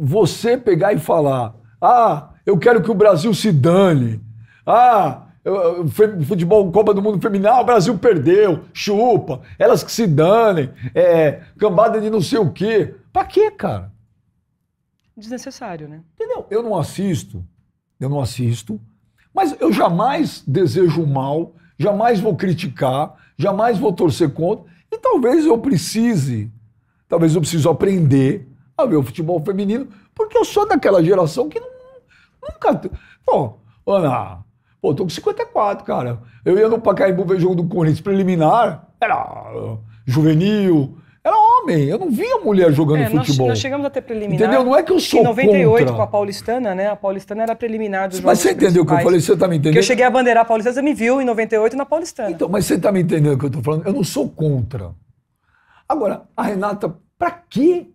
você pegar e falar: ah, eu quero que o Brasil se dane, ah, futebol Copa do Mundo Feminino, ah, o Brasil perdeu, chupa, elas que se danem, é, cambada de não sei o quê. Pra quê, cara? Desnecessário, né? Entendeu? Eu não assisto, eu não assisto, mas eu jamais desejo mal, jamais vou criticar, jamais vou torcer contra, e talvez eu precise, talvez eu precise aprender ver o futebol feminino, porque eu sou daquela geração que não, nunca. Pô, Ana, pô, tô com 54, cara. Eu ia no Pacaembu ver jogo do Corinthians preliminar, era juvenil, era homem. Eu não via mulher jogando é, nós, futebol. Nós chegamos até preliminar. Entendeu? Não é que eu sou. Em 98, contra. com a Paulistana, né? A Paulistana era preliminar Mas você entendeu o que eu falei? Você tá me entendendo? Que eu cheguei a bandeirar a Paulistana, você me viu em 98 na Paulistana. Então, mas você tá me entendendo o que eu tô falando? Eu não sou contra. Agora, a Renata, pra quê?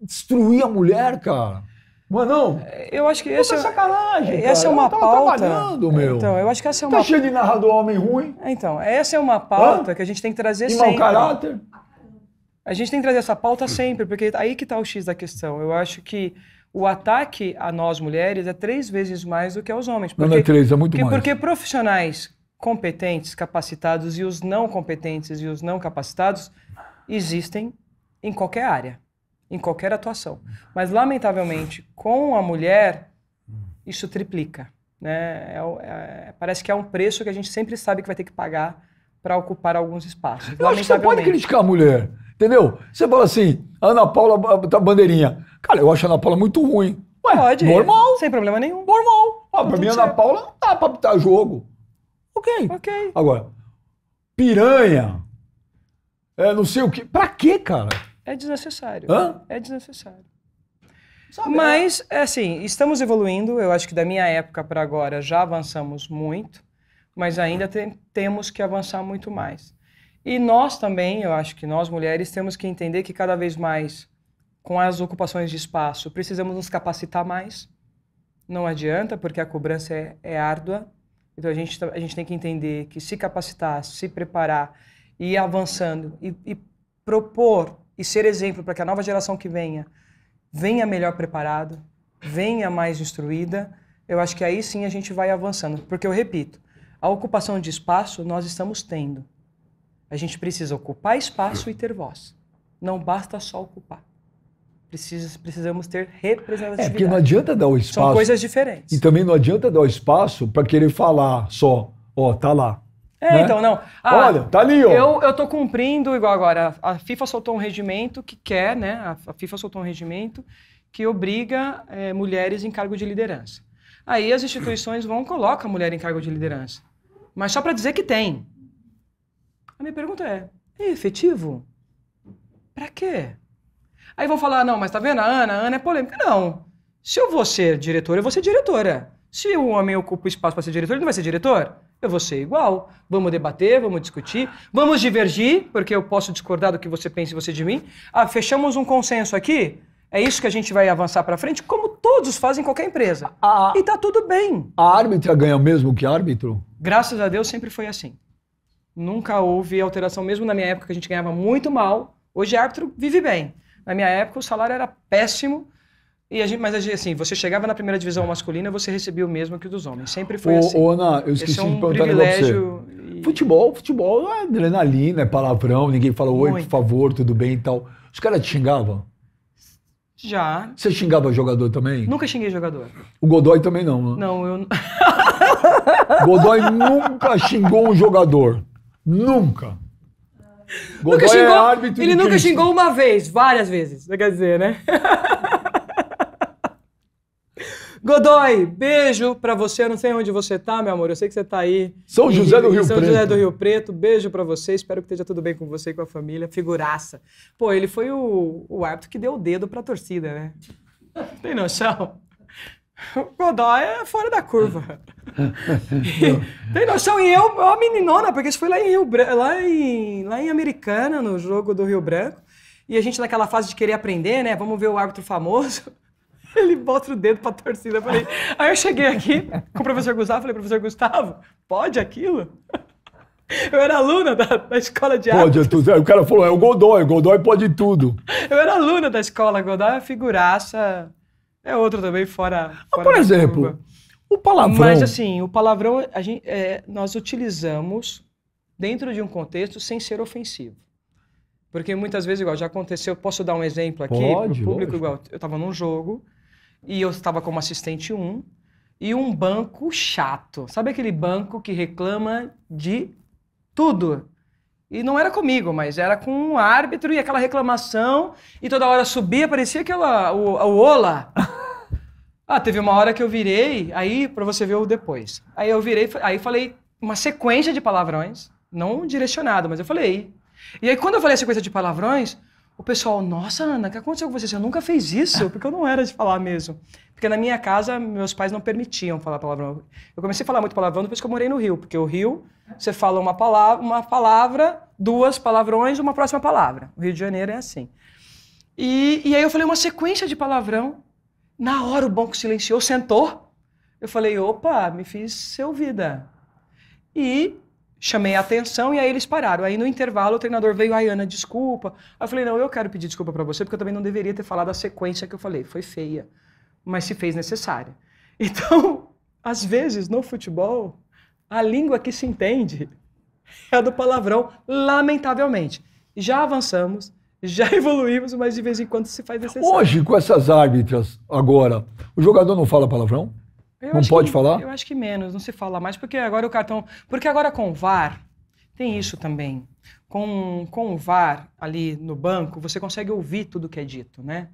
destruir a mulher, cara. Mano, eu acho que essa é sacanagem. Essa cara. é uma pauta. Trabalhando, meu. Então, eu acho que essa é tá uma. Tá cheio de narrador homem ruim. Então, essa é uma pauta Hã? que a gente tem que trazer e sempre. E mau caráter. A gente tem que trazer essa pauta sempre, porque aí que tá o X da questão. Eu acho que o ataque a nós mulheres é três vezes mais do que aos homens. Porque, não é três, é muito porque, mais. Porque profissionais competentes, capacitados e os não competentes e os não capacitados existem em qualquer área em qualquer atuação. Mas, lamentavelmente, com a mulher, isso triplica. Né? É, é, parece que é um preço que a gente sempre sabe que vai ter que pagar para ocupar alguns espaços. Eu acho que você pode criticar a mulher, entendeu? Você fala assim, Ana Paula, tá bandeirinha. Cara, eu acho a Ana Paula muito ruim. Ué, pode. Normal. Sem problema nenhum. Normal. Ah, pra mim, Ana Paula não dá para apitar jogo. Ok. Ok. Agora, piranha, é, não sei o quê. para quê, cara? É desnecessário. Hã? É desnecessário. Sabe, Mas, é. assim, estamos evoluindo. Eu acho que da minha época para agora já avançamos muito, mas ainda temos que avançar muito mais. E nós também, eu acho que nós mulheres temos que entender que cada vez mais, com as ocupações de espaço, precisamos nos capacitar mais. Não adianta, porque a cobrança é, é árdua. Então a gente, tá, a gente tem que entender que se capacitar, se preparar, ir avançando e, e propor e ser exemplo para que a nova geração que venha venha melhor preparada venha mais instruída, eu acho que aí sim a gente vai avançando. Porque eu repito, a ocupação de espaço nós estamos tendo. A gente precisa ocupar espaço e ter voz. Não basta só ocupar. Precisa, precisamos ter representatividade. É porque não adianta dar o espaço. São coisas diferentes. E também não adianta dar o espaço para querer falar só, ó, oh, tá lá. É, né? então, não. Ah, Olha, tá ali, ó. Eu, eu tô cumprindo, igual agora, a FIFA soltou um regimento que quer, né? A FIFA soltou um regimento que obriga é, mulheres em cargo de liderança. Aí as instituições vão colocar a mulher em cargo de liderança. Mas só para dizer que tem. A minha pergunta é, é efetivo? Para quê? Aí vão falar, não, mas tá vendo a Ana? A Ana é polêmica. Não. Se eu vou ser diretora, eu vou ser diretora. Se o homem ocupa o espaço para ser diretor, ele não vai ser diretor? eu vou ser igual. Vamos debater, vamos discutir, vamos divergir, porque eu posso discordar do que você pensa e você de mim. Ah, fechamos um consenso aqui? É isso que a gente vai avançar para frente, como todos fazem em qualquer empresa. A, e tá tudo bem. A árbitra ganha mesmo que árbitro? Graças a Deus sempre foi assim. Nunca houve alteração, mesmo na minha época que a gente ganhava muito mal. Hoje árbitro vive bem. Na minha época o salário era péssimo e a gente, mas assim, você chegava na primeira divisão masculina, você recebia o mesmo que o dos homens. Sempre foi ô, assim. Ô, Ana, eu esqueci Esse é um de perguntar um negócio pra você. E... Futebol, futebol é adrenalina, é palavrão, ninguém fala oi, Muito. por favor, tudo bem e tal. Os caras te xingavam? Já. Você xingava jogador também? Nunca xinguei jogador. O Godoy também não, né? Não, eu. Godoy nunca xingou um jogador. Nunca. Godoy nunca é xingou, é árbitro. Ele nunca xingou uma vez, várias vezes, quer dizer, né? Godoy, beijo pra você. Eu não sei onde você tá, meu amor. Eu sei que você tá aí. São José do Rio São Preto. São José do Rio Preto. Beijo pra você. Espero que esteja tudo bem com você e com a família. Figuraça. Pô, ele foi o, o árbitro que deu o dedo pra torcida, né? Tem noção? O Godoy é fora da curva. e, tem noção? E eu, ó, meninona, porque isso foi lá em Rio lá em, lá em Americana, no jogo do Rio Branco. E a gente naquela fase de querer aprender, né? Vamos ver o árbitro famoso. Ele mostra o dedo pra torcida. Eu falei... Aí eu cheguei aqui com o professor Gustavo, falei, professor Gustavo, pode aquilo? Eu era aluna da, da escola de pode, árbitros. Pode, o cara falou, é o Godoy, Godoy pode tudo. Eu era aluna da escola, Godoy é figuraça, é outro também fora, ah, fora ah, Por exemplo, curva. o palavrão... Mas assim, o palavrão a gente, é, nós utilizamos dentro de um contexto sem ser ofensivo. Porque muitas vezes, igual já aconteceu, posso dar um exemplo aqui pode, pro público, lógico. igual eu estava num jogo, e eu estava como assistente 1, e um banco chato. Sabe aquele banco que reclama de tudo? E não era comigo, mas era com um árbitro e aquela reclamação, e toda hora subia, parecia aquela. o, o Ola. ah, teve uma hora que eu virei, aí, para você ver o depois. Aí eu virei, aí falei uma sequência de palavrões, não direcionado, mas eu falei. E aí, quando eu falei a sequência de palavrões, o pessoal, nossa, Ana, o que aconteceu com você? Você nunca fez isso? Porque eu não era de falar mesmo. Porque na minha casa, meus pais não permitiam falar palavrão. Eu comecei a falar muito palavrão depois que eu morei no Rio, porque o Rio, você fala uma palavra, uma palavra duas palavrões, uma próxima palavra. O Rio de Janeiro é assim. E, e aí eu falei uma sequência de palavrão. Na hora o banco silenciou, sentou. Eu falei, opa, me fiz ser ouvida. E chamei a atenção e aí eles pararam. Aí no intervalo o treinador veio, ai Ana, desculpa. Aí eu falei, não, eu quero pedir desculpa para você, porque eu também não deveria ter falado a sequência que eu falei. Foi feia, mas se fez necessária. Então, às vezes no futebol, a língua que se entende é a do palavrão, lamentavelmente. Já avançamos, já evoluímos, mas de vez em quando se faz necessário. Hoje, com essas árbitras, agora, o jogador não fala palavrão? Eu não pode que, falar? Eu acho que menos, não se fala mais, porque agora o cartão. Porque agora com o VAR, tem isso também. Com, com o VAR ali no banco, você consegue ouvir tudo que é dito, né?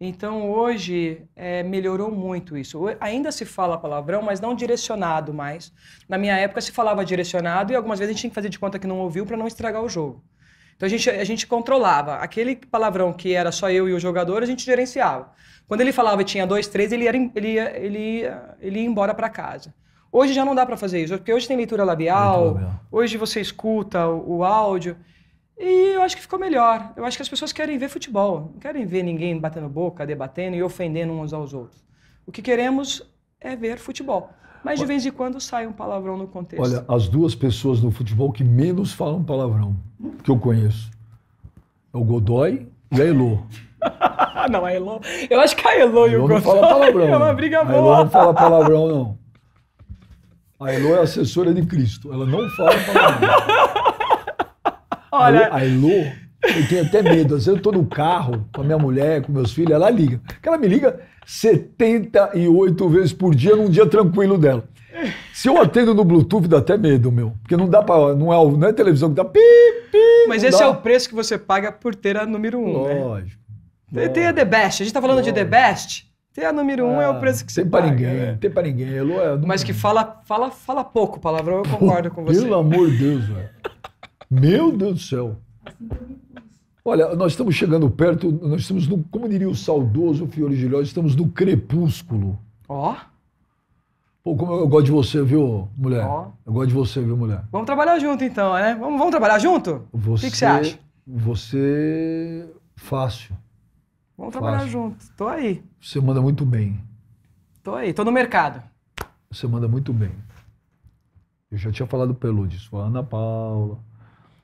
Então hoje é, melhorou muito isso. Ainda se fala palavrão, mas não direcionado mais. Na minha época se falava direcionado e algumas vezes a gente tinha que fazer de conta que não ouviu para não estragar o jogo. Então a gente, a gente controlava. Aquele palavrão que era só eu e o jogador, a gente gerenciava. Quando ele falava tinha dois, três, ele, era, ele, ia, ele, ia, ele ia embora para casa. Hoje já não dá para fazer isso, porque hoje tem leitura labial, labial. hoje você escuta o, o, áudio. E eu acho que ficou melhor. Eu acho que as pessoas querem ver futebol, não querem ver ninguém batendo boca, debatendo e ofendendo uns aos outros. O que queremos é ver futebol. Mas de vez em quando sai um palavrão no contexto. Olha, as duas pessoas no futebol que menos falam palavrão que eu conheço é o Godoy e a Elô. não, a Elô. Eu acho que a Elô, e o Godoy. Não fala palavrão. É uma briga boa. A Elô não fala palavrão, não. A Elô é assessora de Cristo. Ela não fala palavrão. Olha. A Elô, eu tenho até medo. Às vezes eu tô no carro com a minha mulher, com meus filhos, ela liga. Porque ela me liga 78 vezes por dia num dia tranquilo dela. Se eu atendo no Bluetooth, dá até medo, meu. Porque não dá para não é, não é televisão que dá pi, pi Mas esse dá. é o preço que você paga por ter a número 1, um, né? Lógico. Né? Tem a The Best. A gente tá falando Lógico. de The Best. Tem a número 1 um é o ah, preço que você tem paga. Pra ninguém, é, Tem pra ninguém. Mas que fala, fala, fala pouco palavrão, eu concordo Pô, com você. Pelo amor de Deus, velho. Meu Deus do céu. Assim, Olha, nós estamos chegando perto, nós estamos no, como diria o saudoso Fiore Gilhós, estamos no crepúsculo. Ó. Oh. Pô, como eu gosto de você, viu, mulher? Oh. Eu gosto de você, viu, mulher? Vamos trabalhar junto, então, né? Vamos, vamos trabalhar junto? Você, o que, você acha? Você. Fácil. Vamos trabalhar Fácil. junto. Tô aí. Você manda muito bem. Tô aí, tô no mercado. Você manda muito bem. Eu já tinha falado pelo disso. Ana Paula.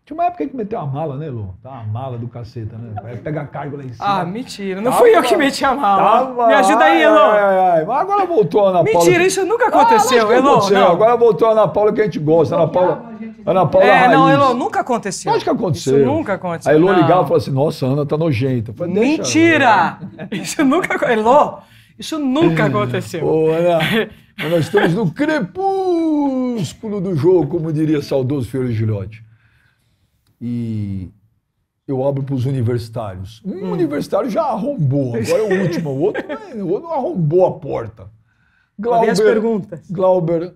Tinha uma época que meteu uma mala, né, Lu? Tá uma mala do caceta, né? Vai pegar cargo lá em cima. Ah, mentira. Não tava, fui eu que meti a mala. Tava, Me ajuda aí, Elon. agora voltou a Ana Paula. Mentira, isso nunca aconteceu, ah, Não. Agora voltou a Ana Paula que a gente gosta. Ana Paula. Ana Paula É, Raiz. não, Elon, nunca aconteceu. Acho que aconteceu. Isso nunca aconteceu. aí Elon ligava e falava assim: nossa, Ana tá nojenta. Falei, mentira! Isso nunca aconteceu. Elon, isso nunca aconteceu. Pô, Ana. Nós estamos no crepúsculo do jogo, como diria saudoso Fiore Gilhote e eu abro para os universitários. Um hum. universitário já arrombou, agora é o último. O outro, é, o outro arrombou a porta. Glauber, as perguntas. Glauber,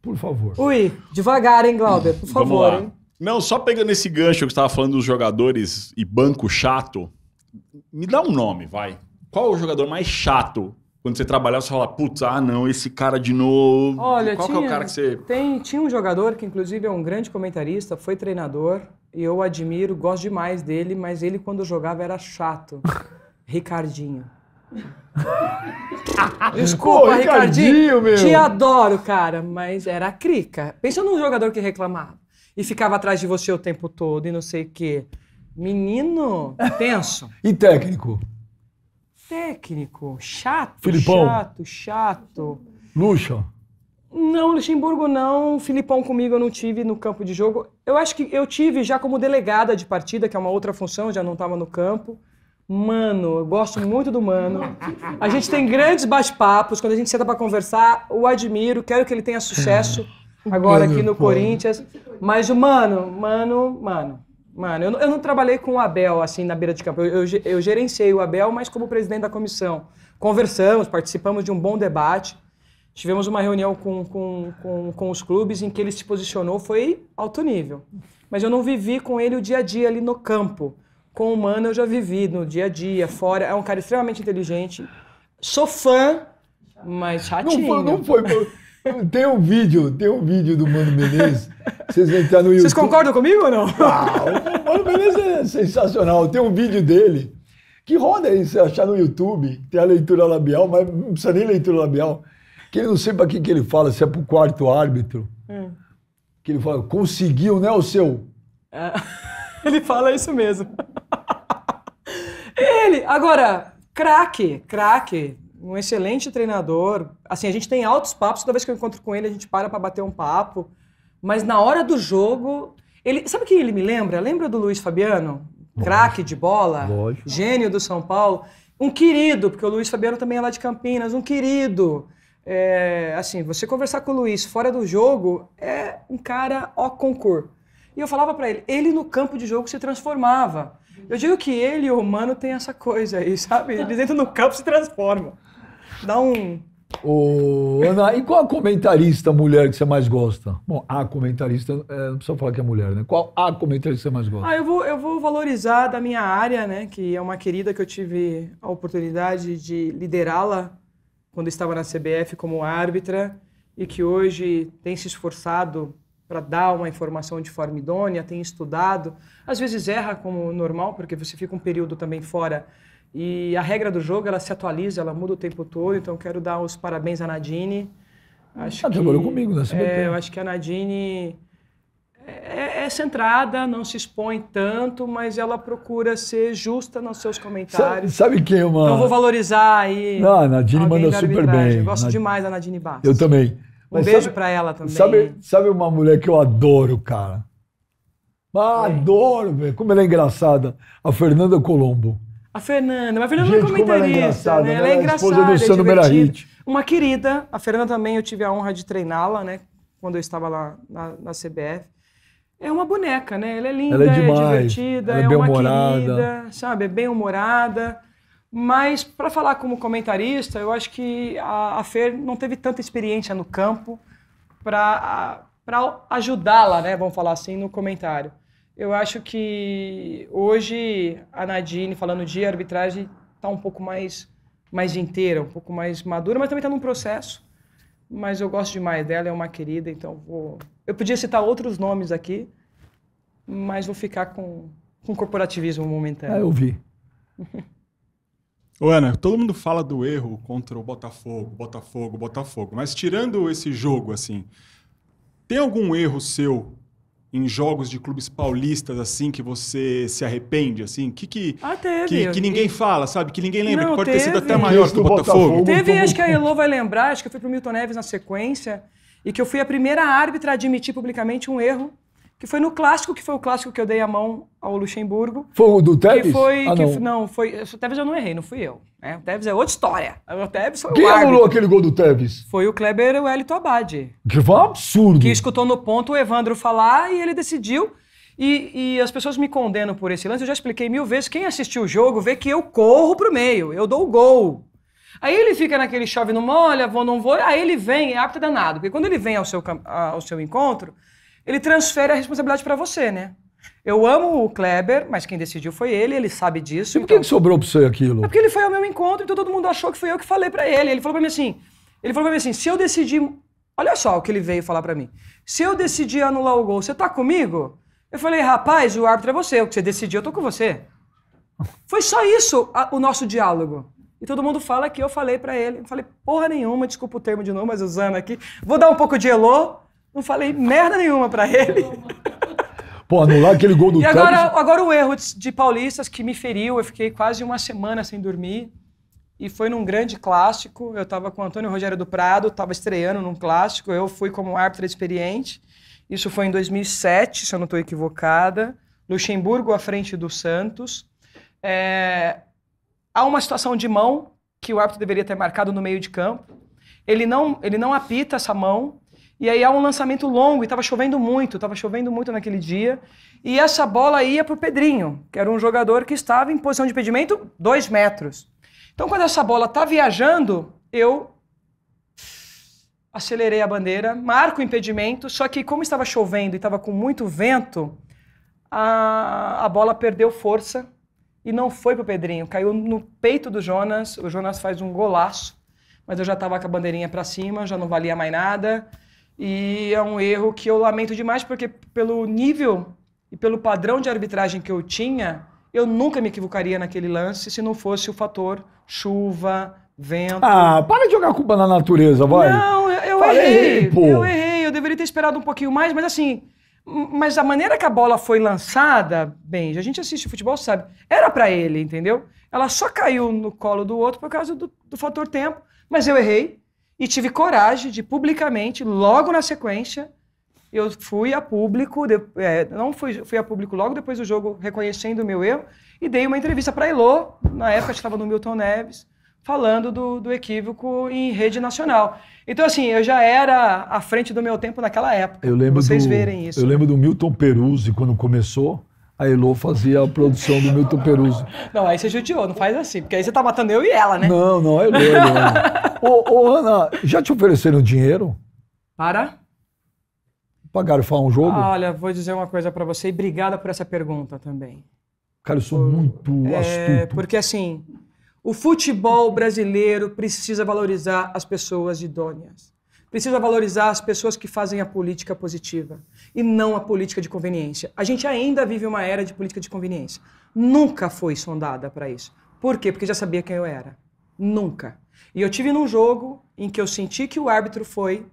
por favor. Ui, devagar, hein, Glauber? Por favor, hein? Não, só pegando esse gancho que você estava falando dos jogadores e banco chato, me dá um nome, vai. Qual o jogador mais chato quando você trabalhava, você fala, putz, ah não, esse cara de novo. Olha, Qual tinha, que é o cara que você. Tem, tinha um jogador que, inclusive, é um grande comentarista, foi treinador, e eu admiro, gosto demais dele, mas ele, quando jogava, era chato. Ricardinho. Desculpa, Pô, Ricardinho. Ricardinho meu. Te adoro, cara, mas era crica. Pensa num jogador que reclamava e ficava atrás de você o tempo todo e não sei o quê. Menino, tenso. e técnico? técnico. Chato, Filipão. chato, chato. Luxo. Não, Luxemburgo não. Filipão comigo eu não tive no campo de jogo. Eu acho que eu tive já como delegada de partida, que é uma outra função, já não estava no campo. Mano, eu gosto muito do Mano. A gente tem grandes bate-papos. Quando a gente senta para conversar, o admiro, quero que ele tenha sucesso é. agora aqui no Corinthians. Mas o Mano, Mano, Mano. Mano, eu, eu não trabalhei com o Abel, assim, na beira de campo. Eu, eu, eu gerenciei o Abel, mas como presidente da comissão. Conversamos, participamos de um bom debate. Tivemos uma reunião com, com, com, com os clubes em que ele se posicionou, foi alto nível. Mas eu não vivi com ele o dia a dia ali no campo. Com o Mano eu já vivi no dia a dia, fora. É um cara extremamente inteligente. Sou fã, mas chatinho. Não foi, não foi. Tem um vídeo, tem um vídeo do Mano Menezes. Vocês vão entrar no YouTube. Vocês concordam comigo ou não? o Mano Menezes é sensacional. Tem um vídeo dele que roda aí, você achar no YouTube, tem a leitura labial, mas não precisa nem leitura labial. Que ele não sei para quem que ele fala, se é para o quarto árbitro. É. Que ele fala, conseguiu, né, o seu? É, ele fala isso mesmo. ele, agora, craque, craque, um excelente treinador. Assim, a gente tem altos papos, toda vez que eu encontro com ele, a gente para para bater um papo. Mas na hora do jogo, ele, sabe quem ele me lembra? Lembra do Luiz Fabiano? Craque de bola, Lógico. gênio do São Paulo. Um querido, porque o Luiz Fabiano também é lá de Campinas, um querido. É, assim, você conversar com o Luiz fora do jogo é um cara ó concurso. E eu falava para ele, ele no campo de jogo se transformava. Eu digo que ele e o humano tem essa coisa aí, sabe? Eles entram no campo e se transformam. Dá um. Ô, Ana, e qual a comentarista mulher que você mais gosta? Bom, a comentarista, é, não precisa falar que é mulher, né? Qual a comentarista que você mais gosta? Ah, eu vou, eu vou valorizar da minha área, né? Que é uma querida que eu tive a oportunidade de liderá-la quando estava na CBF como árbitra e que hoje tem se esforçado para dar uma informação de forma idônea, tem estudado. Às vezes erra como normal, porque você fica um período também fora e a regra do jogo, ela se atualiza, ela muda o tempo todo, então quero dar os parabéns à Nadine. Acho ah, que, trabalhou comigo na CBT. É, eu acho que a Nadine é, é, é, centrada, não se expõe tanto, mas ela procura ser justa nos seus comentários. Sabe, sabe quem é uma... Então vou valorizar aí. Não, a Nadine manda super bem. Eu gosto demais da Nadine Bastos. Eu também. Um mas beijo para ela também. Sabe, sabe uma mulher que eu adoro, cara? Ah, adoro, velho. Como ela é engraçada. A Fernanda Colombo. A Fernanda, mas a Fernanda é Gente, não comentaria comentarista, ela é né? né? Ela, ela é engraçada, esposa do é Sandro Uma querida, a Fernanda também eu tive a honra de treiná-la, né? Quando eu estava lá na, na, CBF. É uma boneca, né? Ela é linda, ela é, é demais. divertida, ela é, é uma querida, sabe? É bem humorada. Mas para falar como comentarista, eu acho que a, a Fer não teve tanta experiência no campo para ajudá-la, né? Vamos falar assim no comentário. Eu acho que hoje a Nadine, falando de arbitragem, está um pouco mais, mais inteira, um pouco mais madura, mas também está num processo. Mas eu gosto demais dela, é uma querida, então vou. Eu podia citar outros nomes aqui, mas vou ficar com, com corporativismo momentâneo. Ah, eu vi. Ô Ana, todo mundo fala do erro contra o Botafogo, Botafogo, Botafogo, mas tirando esse jogo, assim, tem algum erro seu em jogos de clubes paulistas, assim, que você se arrepende, assim? Que, que, ah, teve. Que, que ninguém e... fala, sabe? Que ninguém lembra, Não, que pode teve. ter sido até maior que o Botafogo. Teve, acho que a Elô vai lembrar, acho que eu fui pro Milton Neves na sequência, e que eu fui a primeira árbitra a admitir publicamente um erro que foi no clássico, que foi o clássico que eu dei a mão ao Luxemburgo. Foi o do Tevez? Foi, ah, não. Foi, não, foi. O Tevez eu não errei, não fui eu. Né? O Tevez é outra história. O Tevez foi Quem o anulou aquele gol do Tevez? Foi o Kleber e o Elito Abad. Que foi um absurdo. Que escutou no ponto o Evandro falar e ele decidiu. E, e, as pessoas me condenam por esse lance. Eu já expliquei mil vezes. Quem assistiu o jogo vê que eu corro pro meio, eu dou o gol. Aí ele fica naquele chove não molha, vou não vou. Aí ele vem, é apto danado. Porque quando ele vem ao seu, ao seu encontro, ele transfere a responsabilidade para você, né? Eu amo o Kleber, mas quem decidiu foi ele, ele sabe disso. E por então... que sobrou para você aquilo? É porque ele foi ao meu encontro, então todo mundo achou que foi eu que falei para ele. Ele falou para mim assim, ele falou para mim assim, se eu decidir, olha só o que ele veio falar para mim. Se eu decidir anular o gol, você tá comigo? Eu falei, rapaz, o árbitro é você, o que você decidiu, eu tô com você. Foi só isso a, o nosso diálogo. E todo mundo fala que eu falei para ele. Eu falei, porra nenhuma, desculpa o termo de novo, mas usando aqui. Vou dar um pouco de elô. Não falei merda nenhuma para ele. Pô, anular aquele gol do E agora, agora o erro de paulistas que me feriu, eu fiquei quase uma semana sem dormir. E foi num grande clássico. Eu estava com o Antônio Rogério do Prado, estava estreando num clássico. Eu fui como árbitro experiente. Isso foi em 2007, se eu não estou equivocada. Luxemburgo à frente do Santos. É... Há uma situação de mão que o árbitro deveria ter marcado no meio de campo. Ele não, ele não apita essa mão. E aí há um lançamento longo e estava chovendo muito, estava chovendo muito naquele dia. E essa bola ia para o Pedrinho, que era um jogador que estava em posição de impedimento dois metros. Então, quando essa bola está viajando, eu acelerei a bandeira, marco o impedimento, só que como estava chovendo e estava com muito vento, a, a bola perdeu força e não foi para o Pedrinho. Caiu no peito do Jonas, o Jonas faz um golaço, mas eu já estava com a bandeirinha para cima, já não valia mais nada. E é um erro que eu lamento demais, porque pelo nível e pelo padrão de arbitragem que eu tinha, eu nunca me equivocaria naquele lance se não fosse o fator chuva, vento. Ah, para de jogar culpa na natureza, vai. Não, eu, eu errei. Pô. Eu errei, eu deveria ter esperado um pouquinho mais, mas assim. Mas a maneira que a bola foi lançada, bem, a gente assiste futebol, sabe? Era para ele, entendeu? Ela só caiu no colo do outro por causa do, do fator tempo, mas eu errei. E tive coragem de publicamente, logo na sequência, eu fui a público, de, é, não fui, fui a público logo depois do jogo, reconhecendo o meu erro, e dei uma entrevista para a Elô, na época estava no Milton Neves, falando do, do equívoco em rede nacional. Então, assim, eu já era à frente do meu tempo naquela época. Eu lembro vocês do, verem isso. Eu lembro do Milton Peruzzi, quando começou, a Elô fazia a produção do Milton Peruso. Não, aí você judiou, não faz assim, porque aí você tá matando eu e ela, né? Não, não, a é Elô. É ô, ô, Ana, já te ofereceram dinheiro? Para? Pagaram para um jogo? Ah, olha, vou dizer uma coisa para você e obrigada por essa pergunta também. Cara, eu sou muito é, astuto. Porque assim, o futebol brasileiro precisa valorizar as pessoas idôneas precisa valorizar as pessoas que fazem a política positiva e não a política de conveniência. A gente ainda vive uma era de política de conveniência. Nunca foi sondada para isso. Por quê? Porque já sabia quem eu era. Nunca. E eu tive num jogo em que eu senti que o árbitro foi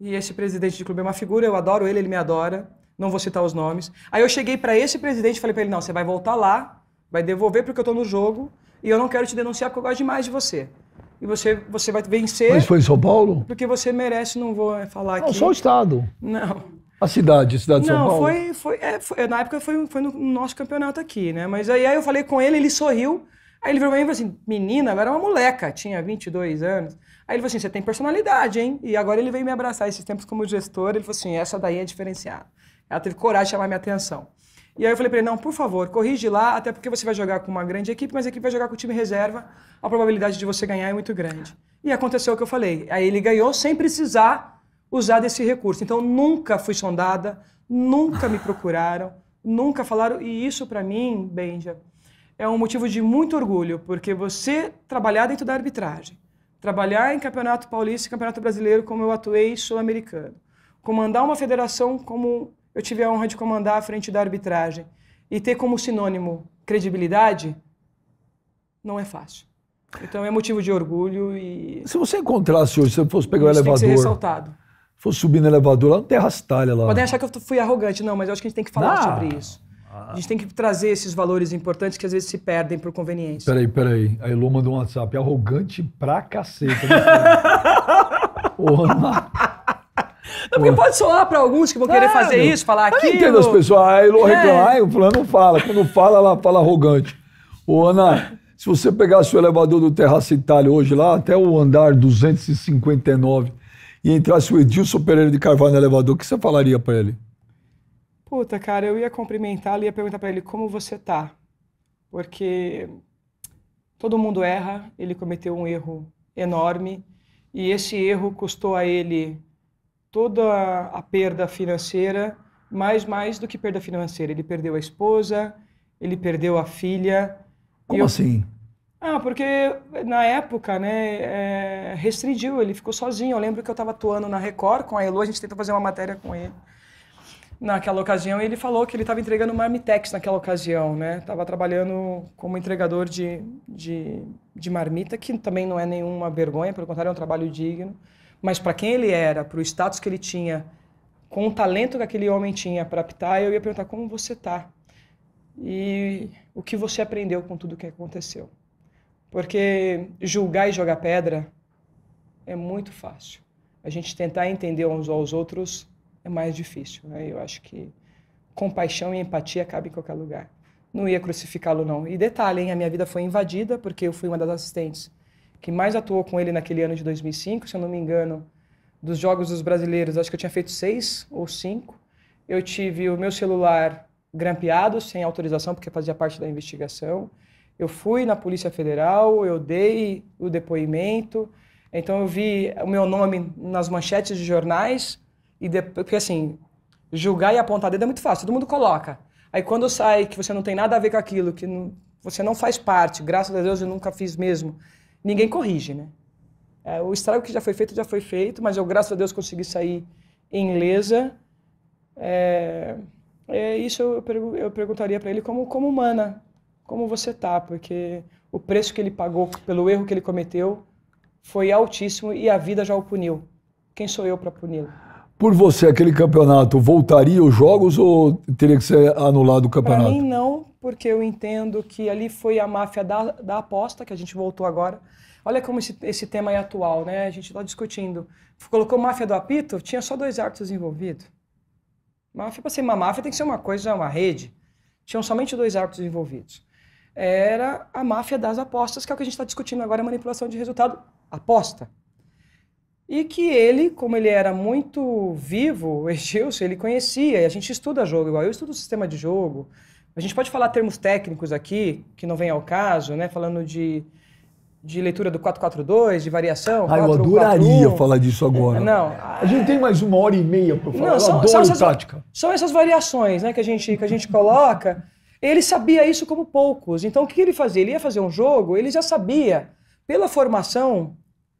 e esse presidente de clube é uma figura, eu adoro ele, ele me adora, não vou citar os nomes. Aí eu cheguei para esse presidente e falei para ele: "Não, você vai voltar lá, vai devolver porque eu tô no jogo e eu não quero te denunciar porque eu gosto demais de você" e você, você vai vencer. Mas foi em São Paulo? Porque você merece, não vou eh, falar não, aqui. Só o Estado. Não. A cidade, a cidade de São Paulo? Não, foi, foi, é, foi, Na época foi, foi no nosso campeonato aqui, né? Mas aí, aí eu falei com ele, ele sorriu. Aí ele virou pra mim e falou assim: menina, eu era é uma moleca, tinha 22 anos. Aí ele falou assim: você tem personalidade, hein? E agora ele veio me abraçar esses tempos como gestor. Ele falou assim: essa daí é diferenciada. Ela teve coragem de chamar minha atenção. E aí eu falei para ele, não, por favor, corrige lá, até porque você vai jogar com uma grande equipe, mas a equipe vai jogar com o time reserva, a probabilidade de você ganhar é muito grande. E aconteceu o que eu falei. Aí ele ganhou sem precisar usar desse recurso. Então nunca fui sondada, nunca me procuraram, nunca falaram, e isso para mim, Benja, é um motivo de muito orgulho, porque você trabalhar dentro da arbitragem, trabalhar em Campeonato Paulista e Campeonato Brasileiro como eu atuei sul-americano, comandar uma federação como eu tive a honra de comandar à frente da arbitragem. E ter como sinônimo credibilidade não é fácil. Então é motivo de orgulho e. Se você encontrasse hoje, se você fosse pegar o elevador. Tem que ser ressaltado. Se fosse subir no elevador, lá não tem rastalha lá. Podem achar que eu fui arrogante, não, mas eu acho que a gente tem que falar ah. sobre isso. A gente tem que trazer esses valores importantes que às vezes se perdem por conveniência. Peraí, peraí. A Elô mandou um WhatsApp. Arrogante pra caceta. Ô, né, Ana. Não, é porque pode soar para alguns que vão querer claro. fazer isso, falar aquilo. Eu entendo as pessoas. Ah, é. Aí o reclama, é. o fulano não fala. Quando fala, ela fala arrogante. Ô, Ana, se você pegasse o elevador do Terraça Itália hoje lá, até o andar 259, e entrasse o Edilson Pereira de Carvalho no elevador, o que você falaria para ele? Puta, cara, eu ia cumprimentá-lo e ia perguntar para ele como você tá. Porque todo mundo erra, ele cometeu um erro enorme e esse erro custou a ele toda a perda financeira, mais mais do que perda financeira, ele perdeu a esposa, ele perdeu a filha. Como eu... assim? Ah, porque na época, né, é, restringiu, ele ficou sozinho. Eu lembro que eu estava atuando na Record com a Elo, a gente tentou fazer uma matéria com ele. Naquela ocasião, ele falou que ele estava entregando marmitex naquela ocasião, né? Estava trabalhando como entregador de, de, de marmita, que também não é nenhuma vergonha, pelo contrário, é um trabalho digno. Mas para quem ele era, para o status que ele tinha, com o talento que aquele homem tinha para apitar, eu ia perguntar como você está e o que você aprendeu com tudo o que aconteceu. Porque julgar e jogar pedra é muito fácil. A gente tentar entender uns aos outros é mais difícil. Né? Eu acho que compaixão e empatia cabem em qualquer lugar. Não ia crucificá-lo, não. E detalhe, hein? a minha vida foi invadida porque eu fui uma das assistentes que mais atuou com ele naquele ano de 2005, se eu não me engano, dos Jogos dos Brasileiros, acho que eu tinha feito seis ou cinco. Eu tive o meu celular grampeado, sem autorização, porque fazia parte da investigação. Eu fui na Polícia Federal, eu dei o depoimento. Então eu vi o meu nome nas manchetes de jornais e depois, porque assim, julgar e apontar dedo é muito fácil, todo mundo coloca. Aí quando sai que você não tem nada a ver com aquilo, que não, você não faz parte, graças a Deus eu nunca fiz mesmo, ninguém corrige, né? É, o estrago que já foi feito, já foi feito, mas eu, graças a Deus, consegui sair inglesa. É, é isso eu, pergu eu perguntaria para ele como, como humana, como você tá, porque o preço que ele pagou pelo erro que ele cometeu foi altíssimo e a vida já o puniu. Quem sou eu para puni-lo? Por você, aquele campeonato voltaria os jogos ou teria que ser anulado o campeonato? Para mim, não, porque eu entendo que ali foi a máfia da, da aposta, que a gente voltou agora. Olha como esse, esse tema é atual, né? A gente está discutindo. Colocou máfia do apito, tinha só dois árbitros envolvidos. Máfia, para ser uma máfia, tem que ser uma coisa, uma rede. Tinham somente dois árbitros envolvidos. Era a máfia das apostas, que é o que a gente está discutindo agora, manipulação de resultado. Aposta. E que ele, como ele era muito vivo, o Egilson, ele conhecia, e a gente estuda jogo igual eu estudo o sistema de jogo. A gente pode falar termos técnicos aqui, que não vem ao caso, né? Falando de, de leitura do 442, de variação. Ah, 4, eu adoraria 4, falar disso agora. Não. A gente tem mais uma hora e meia para falar. Não, eu adoro são essas, tática. São essas variações né, que, a gente, que a gente coloca. Ele sabia isso como poucos. Então, o que ele fazia? Ele ia fazer um jogo, ele já sabia, pela formação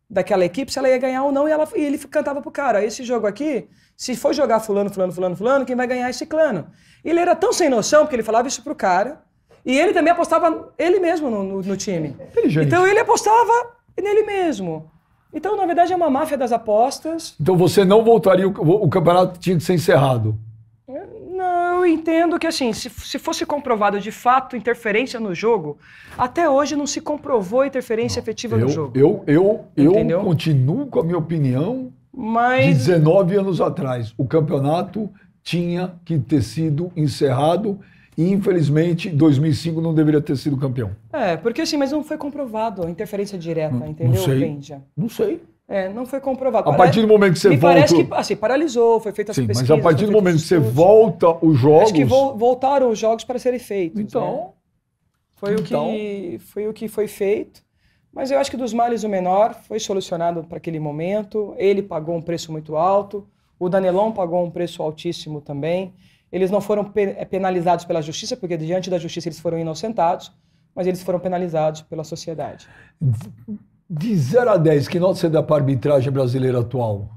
daquela equipe se ela ia ganhar ou não, e, ela, e ele cantava pro cara, esse jogo aqui, se for jogar fulano, fulano, fulano, fulano, quem vai ganhar é clano E ele era tão sem noção, porque ele falava isso pro cara, e ele também apostava ele mesmo no, no, no time. Então ele apostava nele mesmo. Então, na verdade, é uma máfia das apostas. Então você não voltaria, o, o campeonato tinha que ser encerrado eu entendo que, assim, se, se fosse comprovado de fato interferência no jogo, até hoje não se comprovou interferência não, efetiva eu, no jogo. Eu, eu, eu continuo com a minha opinião Mas... de 19 anos atrás. O campeonato tinha que ter sido encerrado e, infelizmente, 2005 não deveria ter sido campeão. É, porque assim, mas não foi comprovado a interferência direta, não, entendeu, Benja? Não sei. É, não foi comprovado. A partir do momento que você Me volta. Parece que assim, paralisou, foi feita as Sim, Mas a partir do momento que você estudos, volta os jogos. Acho que vo voltaram os jogos para serem feitos. Né? Então. Né? Foi, então... O que, então. foi o que foi feito. Mas eu acho que dos males o menor foi solucionado para aquele momento. Ele pagou um preço muito alto. O Danelon pagou um preço altíssimo também. Eles não foram pe é, penalizados pela justiça, porque diante da justiça eles foram inocentados, mas eles foram penalizados pela sociedade. De 0 a 10, que nota você dá para a arbitragem brasileira atual?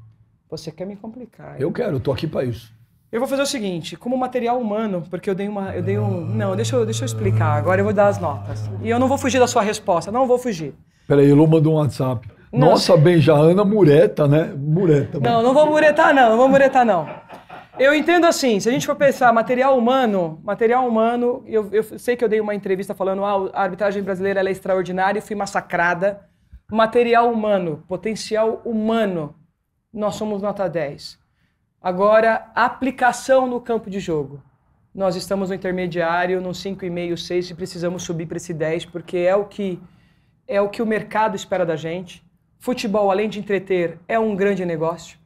Você quer me complicar. Eu quero, estou aqui para isso. Eu vou fazer o seguinte, como material humano, porque eu dei uma, eu dei um, não, deixa eu, deixa eu explicar. Agora eu vou dar as notas. E eu não vou fugir da sua resposta, não vou fugir. Peraí, Lu mandou um WhatsApp. Não. Nossa, Benjaana mureta, né? Mureta. Não, não vou muretar não, não vou muretar não. Eu entendo assim, se a gente for pensar material humano, material humano, eu, eu sei que eu dei uma entrevista falando ah, a arbitragem brasileira é extraordinária e fui massacrada material humano, potencial humano, nós somos nota 10. Agora, aplicação no campo de jogo. Nós estamos no intermediário, no 5,5, 6 e precisamos subir para esse 10 porque é o que é o que o mercado espera da gente. Futebol, além de entreter, é um grande negócio.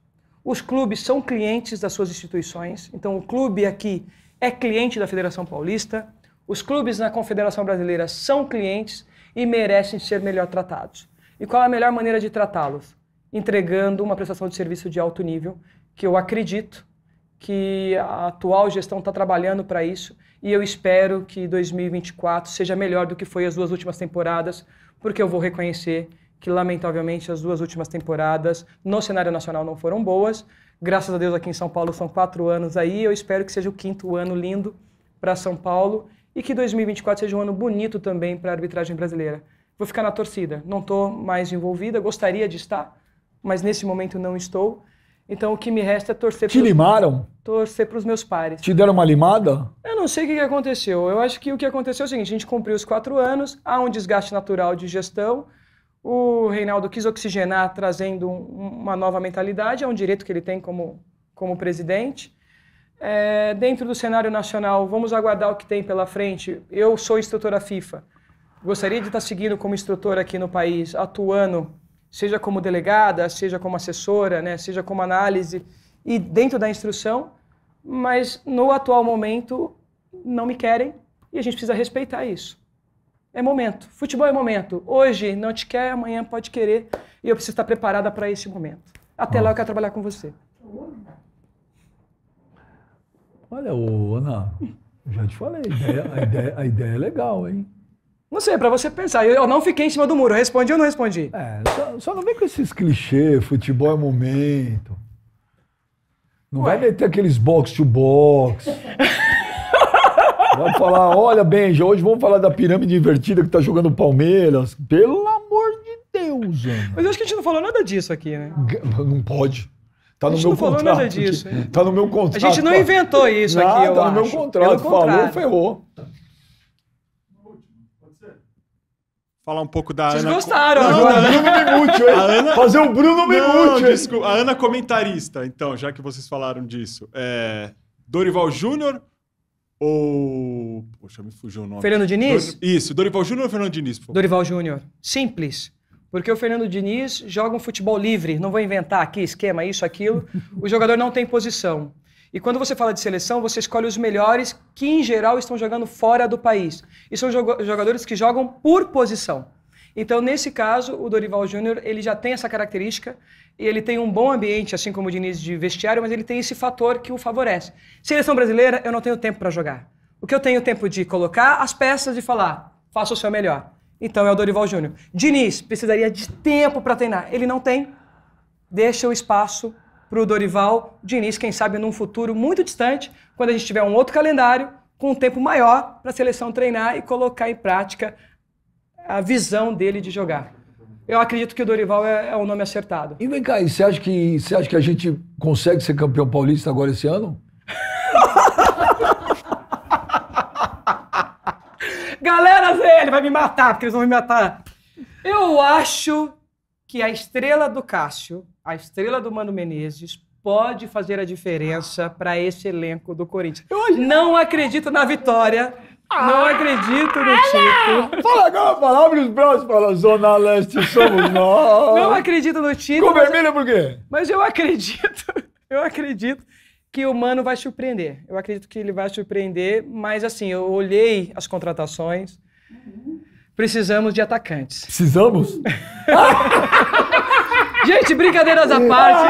Os clubes são clientes das suas instituições, então o clube aqui é cliente da Federação Paulista. Os clubes na Confederação Brasileira são clientes e merecem ser melhor tratados. E qual é a melhor maneira de tratá-los? Entregando uma prestação de serviço de alto nível, que eu acredito que a atual gestão está trabalhando para isso e eu espero que 2024 seja melhor do que foi as duas últimas temporadas, porque eu vou reconhecer que, lamentavelmente, as duas últimas temporadas no cenário nacional não foram boas. Graças a Deus, aqui em São Paulo são quatro anos aí, eu espero que seja o quinto ano lindo para São Paulo e que 2024 seja um ano bonito também para a arbitragem brasileira vou ficar na torcida. Não estou mais envolvida, gostaria de estar, mas nesse momento não estou. Então o que me resta é torcer. Te limaram? Torcer para os meus pares. Te deram uma limada? Eu não sei o que aconteceu. Eu acho que o que aconteceu é o seguinte: a gente cumpriu os quatro anos, há um desgaste natural de gestão. O Reinaldo quis oxigenar, trazendo uma nova mentalidade, é um direito que ele tem como, como presidente. É, dentro do cenário nacional, vamos aguardar o que tem pela frente. Eu sou instrutora FIFA gostaria de estar seguindo como instrutora aqui no país, atuando, seja como delegada, seja como assessora, né, seja como análise e dentro da instrução, mas no atual momento não me querem e a gente precisa respeitar isso. É momento. Futebol é momento. Hoje não te quer, amanhã pode querer e eu preciso estar preparada para esse momento. Até lá eu quero trabalhar com você. Olha, ô, Ana, já te falei, a ideia, a ideia, a ideia é legal, hein? Não sei, pra você pensar. Eu, eu não fiquei em cima do muro. Eu respondi ou não respondi? É, só, só, não vem com esses clichês, futebol é momento. Não Ué. vai meter aqueles box-to-box. Vai falar, olha, Benja, hoje vamos falar da pirâmide invertida que tá jogando o Palmeiras. Pelo amor de Deus, mano. Mas eu acho que a gente não falou nada disso aqui, né? Não pode. Tá no meu não contrato. Falou nada disso, Tá no meu contrato. A gente não tá? inventou isso nada, aqui, eu Tá no acho. meu contrato. Pelo falou, contrário. ferrou. Falar um pouco da Vocês Ana. Vocês gostaram, não, agora. Né? Bruno Bemucci, a Ana... Fazer o Bruno Bemucci. Desculpa, a Ana comentarista, então, já que vocês falaram disso. É... Dorival Júnior ou. Poxa, me fugiu o nome. Fernando Diniz? Dor... Isso, Dorival Júnior ou Fernando Diniz? Dorival Júnior. Simples. Porque o Fernando Diniz joga um futebol livre, não vou inventar aqui esquema, isso, aquilo. o jogador não tem posição. E quando você fala de seleção, você escolhe os melhores que, em geral, estão jogando fora do país. E são jogadores que jogam por posição. Então, nesse caso, o Dorival Júnior ele já tem essa característica e ele tem um bom ambiente, assim como o Diniz de vestiário, mas ele tem esse fator que o favorece. Seleção brasileira, eu não tenho tempo para jogar. O que eu tenho tempo de colocar as peças e falar, faça o seu melhor. Então é o Dorival Júnior. Diniz precisaria de tempo para treinar. Ele não tem. Deixa o espaço para o Dorival Diniz, quem sabe num futuro muito distante, quando a gente tiver um outro calendário, com um tempo maior para a seleção treinar e colocar em prática a visão dele de jogar. Eu acredito que o Dorival é, é nome acertado. E vem cá, e você acha que você acha que a gente consegue ser campeão paulista agora esse ano? Galera, ele vai me matar, porque eles vão me matar. Eu acho que a estrela do Cássio, a estrela do Mano Menezes, pode fazer a diferença para esse elenco do Corinthians. Eu... Não acredito na vitória. não ah, acredito no ah, título. Fala agora, fala, abre os braços fala Zona Leste, somos nós. Não acredito no título. Com vermelho é por quê? Mas eu acredito, eu acredito que o Mano vai surpreender. Eu acredito que ele vai surpreender, mas assim, eu olhei as contratações, Precisamos de atacantes. Precisamos? Gente, brincadeiras à parte.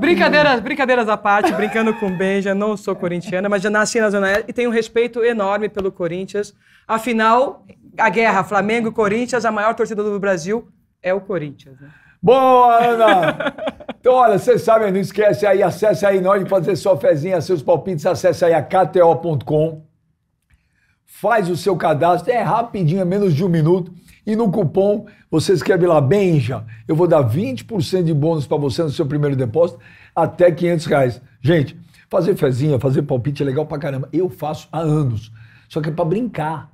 brincadeiras, brincadeiras à parte, brincando com o Benja, não sou corintiana, mas já nasci na Zona e tenho um respeito enorme pelo Corinthians. Afinal, a guerra Flamengo Corinthians, a maior torcida do Brasil é o Corinthians. Né? Boa, Ana! Então, olha, vocês sabem, não esquece aí, acesse aí, nós de fazer sua fezinha, seus palpites, acesse aí a KTO.com faz o seu cadastro, é rapidinho, é menos de um minuto. E no cupom você escreve lá Benja. Eu vou dar 20% de bônus para você no seu primeiro depósito até 500 reais. Gente, fazer fezinha, fazer palpite é legal pra caramba. Eu faço há anos. Só que é para brincar,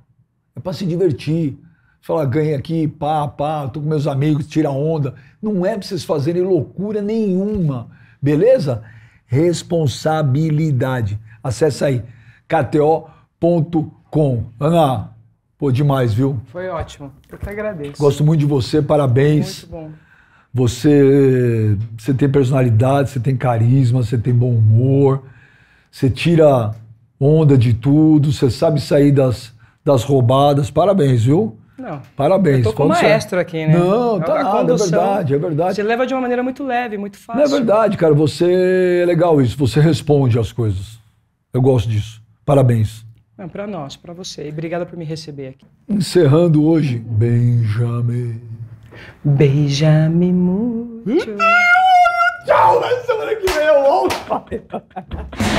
é para se divertir. Falar, ganha aqui, pá, pá, tô com meus amigos, tira onda. Não é para vocês fazerem loucura nenhuma, beleza? Responsabilidade. Acesse aí, kto.com com. Ana, pô, demais, viu? Foi ótimo. Eu que agradeço. Gosto muito de você, parabéns. Muito bom. Você, você tem personalidade, você tem carisma, você tem bom humor, você tira onda de tudo, você sabe sair das, das roubadas. Parabéns, viu? Não. Parabéns. Eu tô como é- maestro você... aqui, né? Não, tá a, nada, é verdade, é verdade. Você leva de uma maneira muito leve, muito fácil. Não é verdade, cara. Você é legal isso. Você responde às coisas. Eu gosto disso. Parabéns. Não, para nós, para você. E obrigada por me receber aqui. Encerrando hoje, Benjamin. Benjamin me Tchau, na semana que vem eu volto.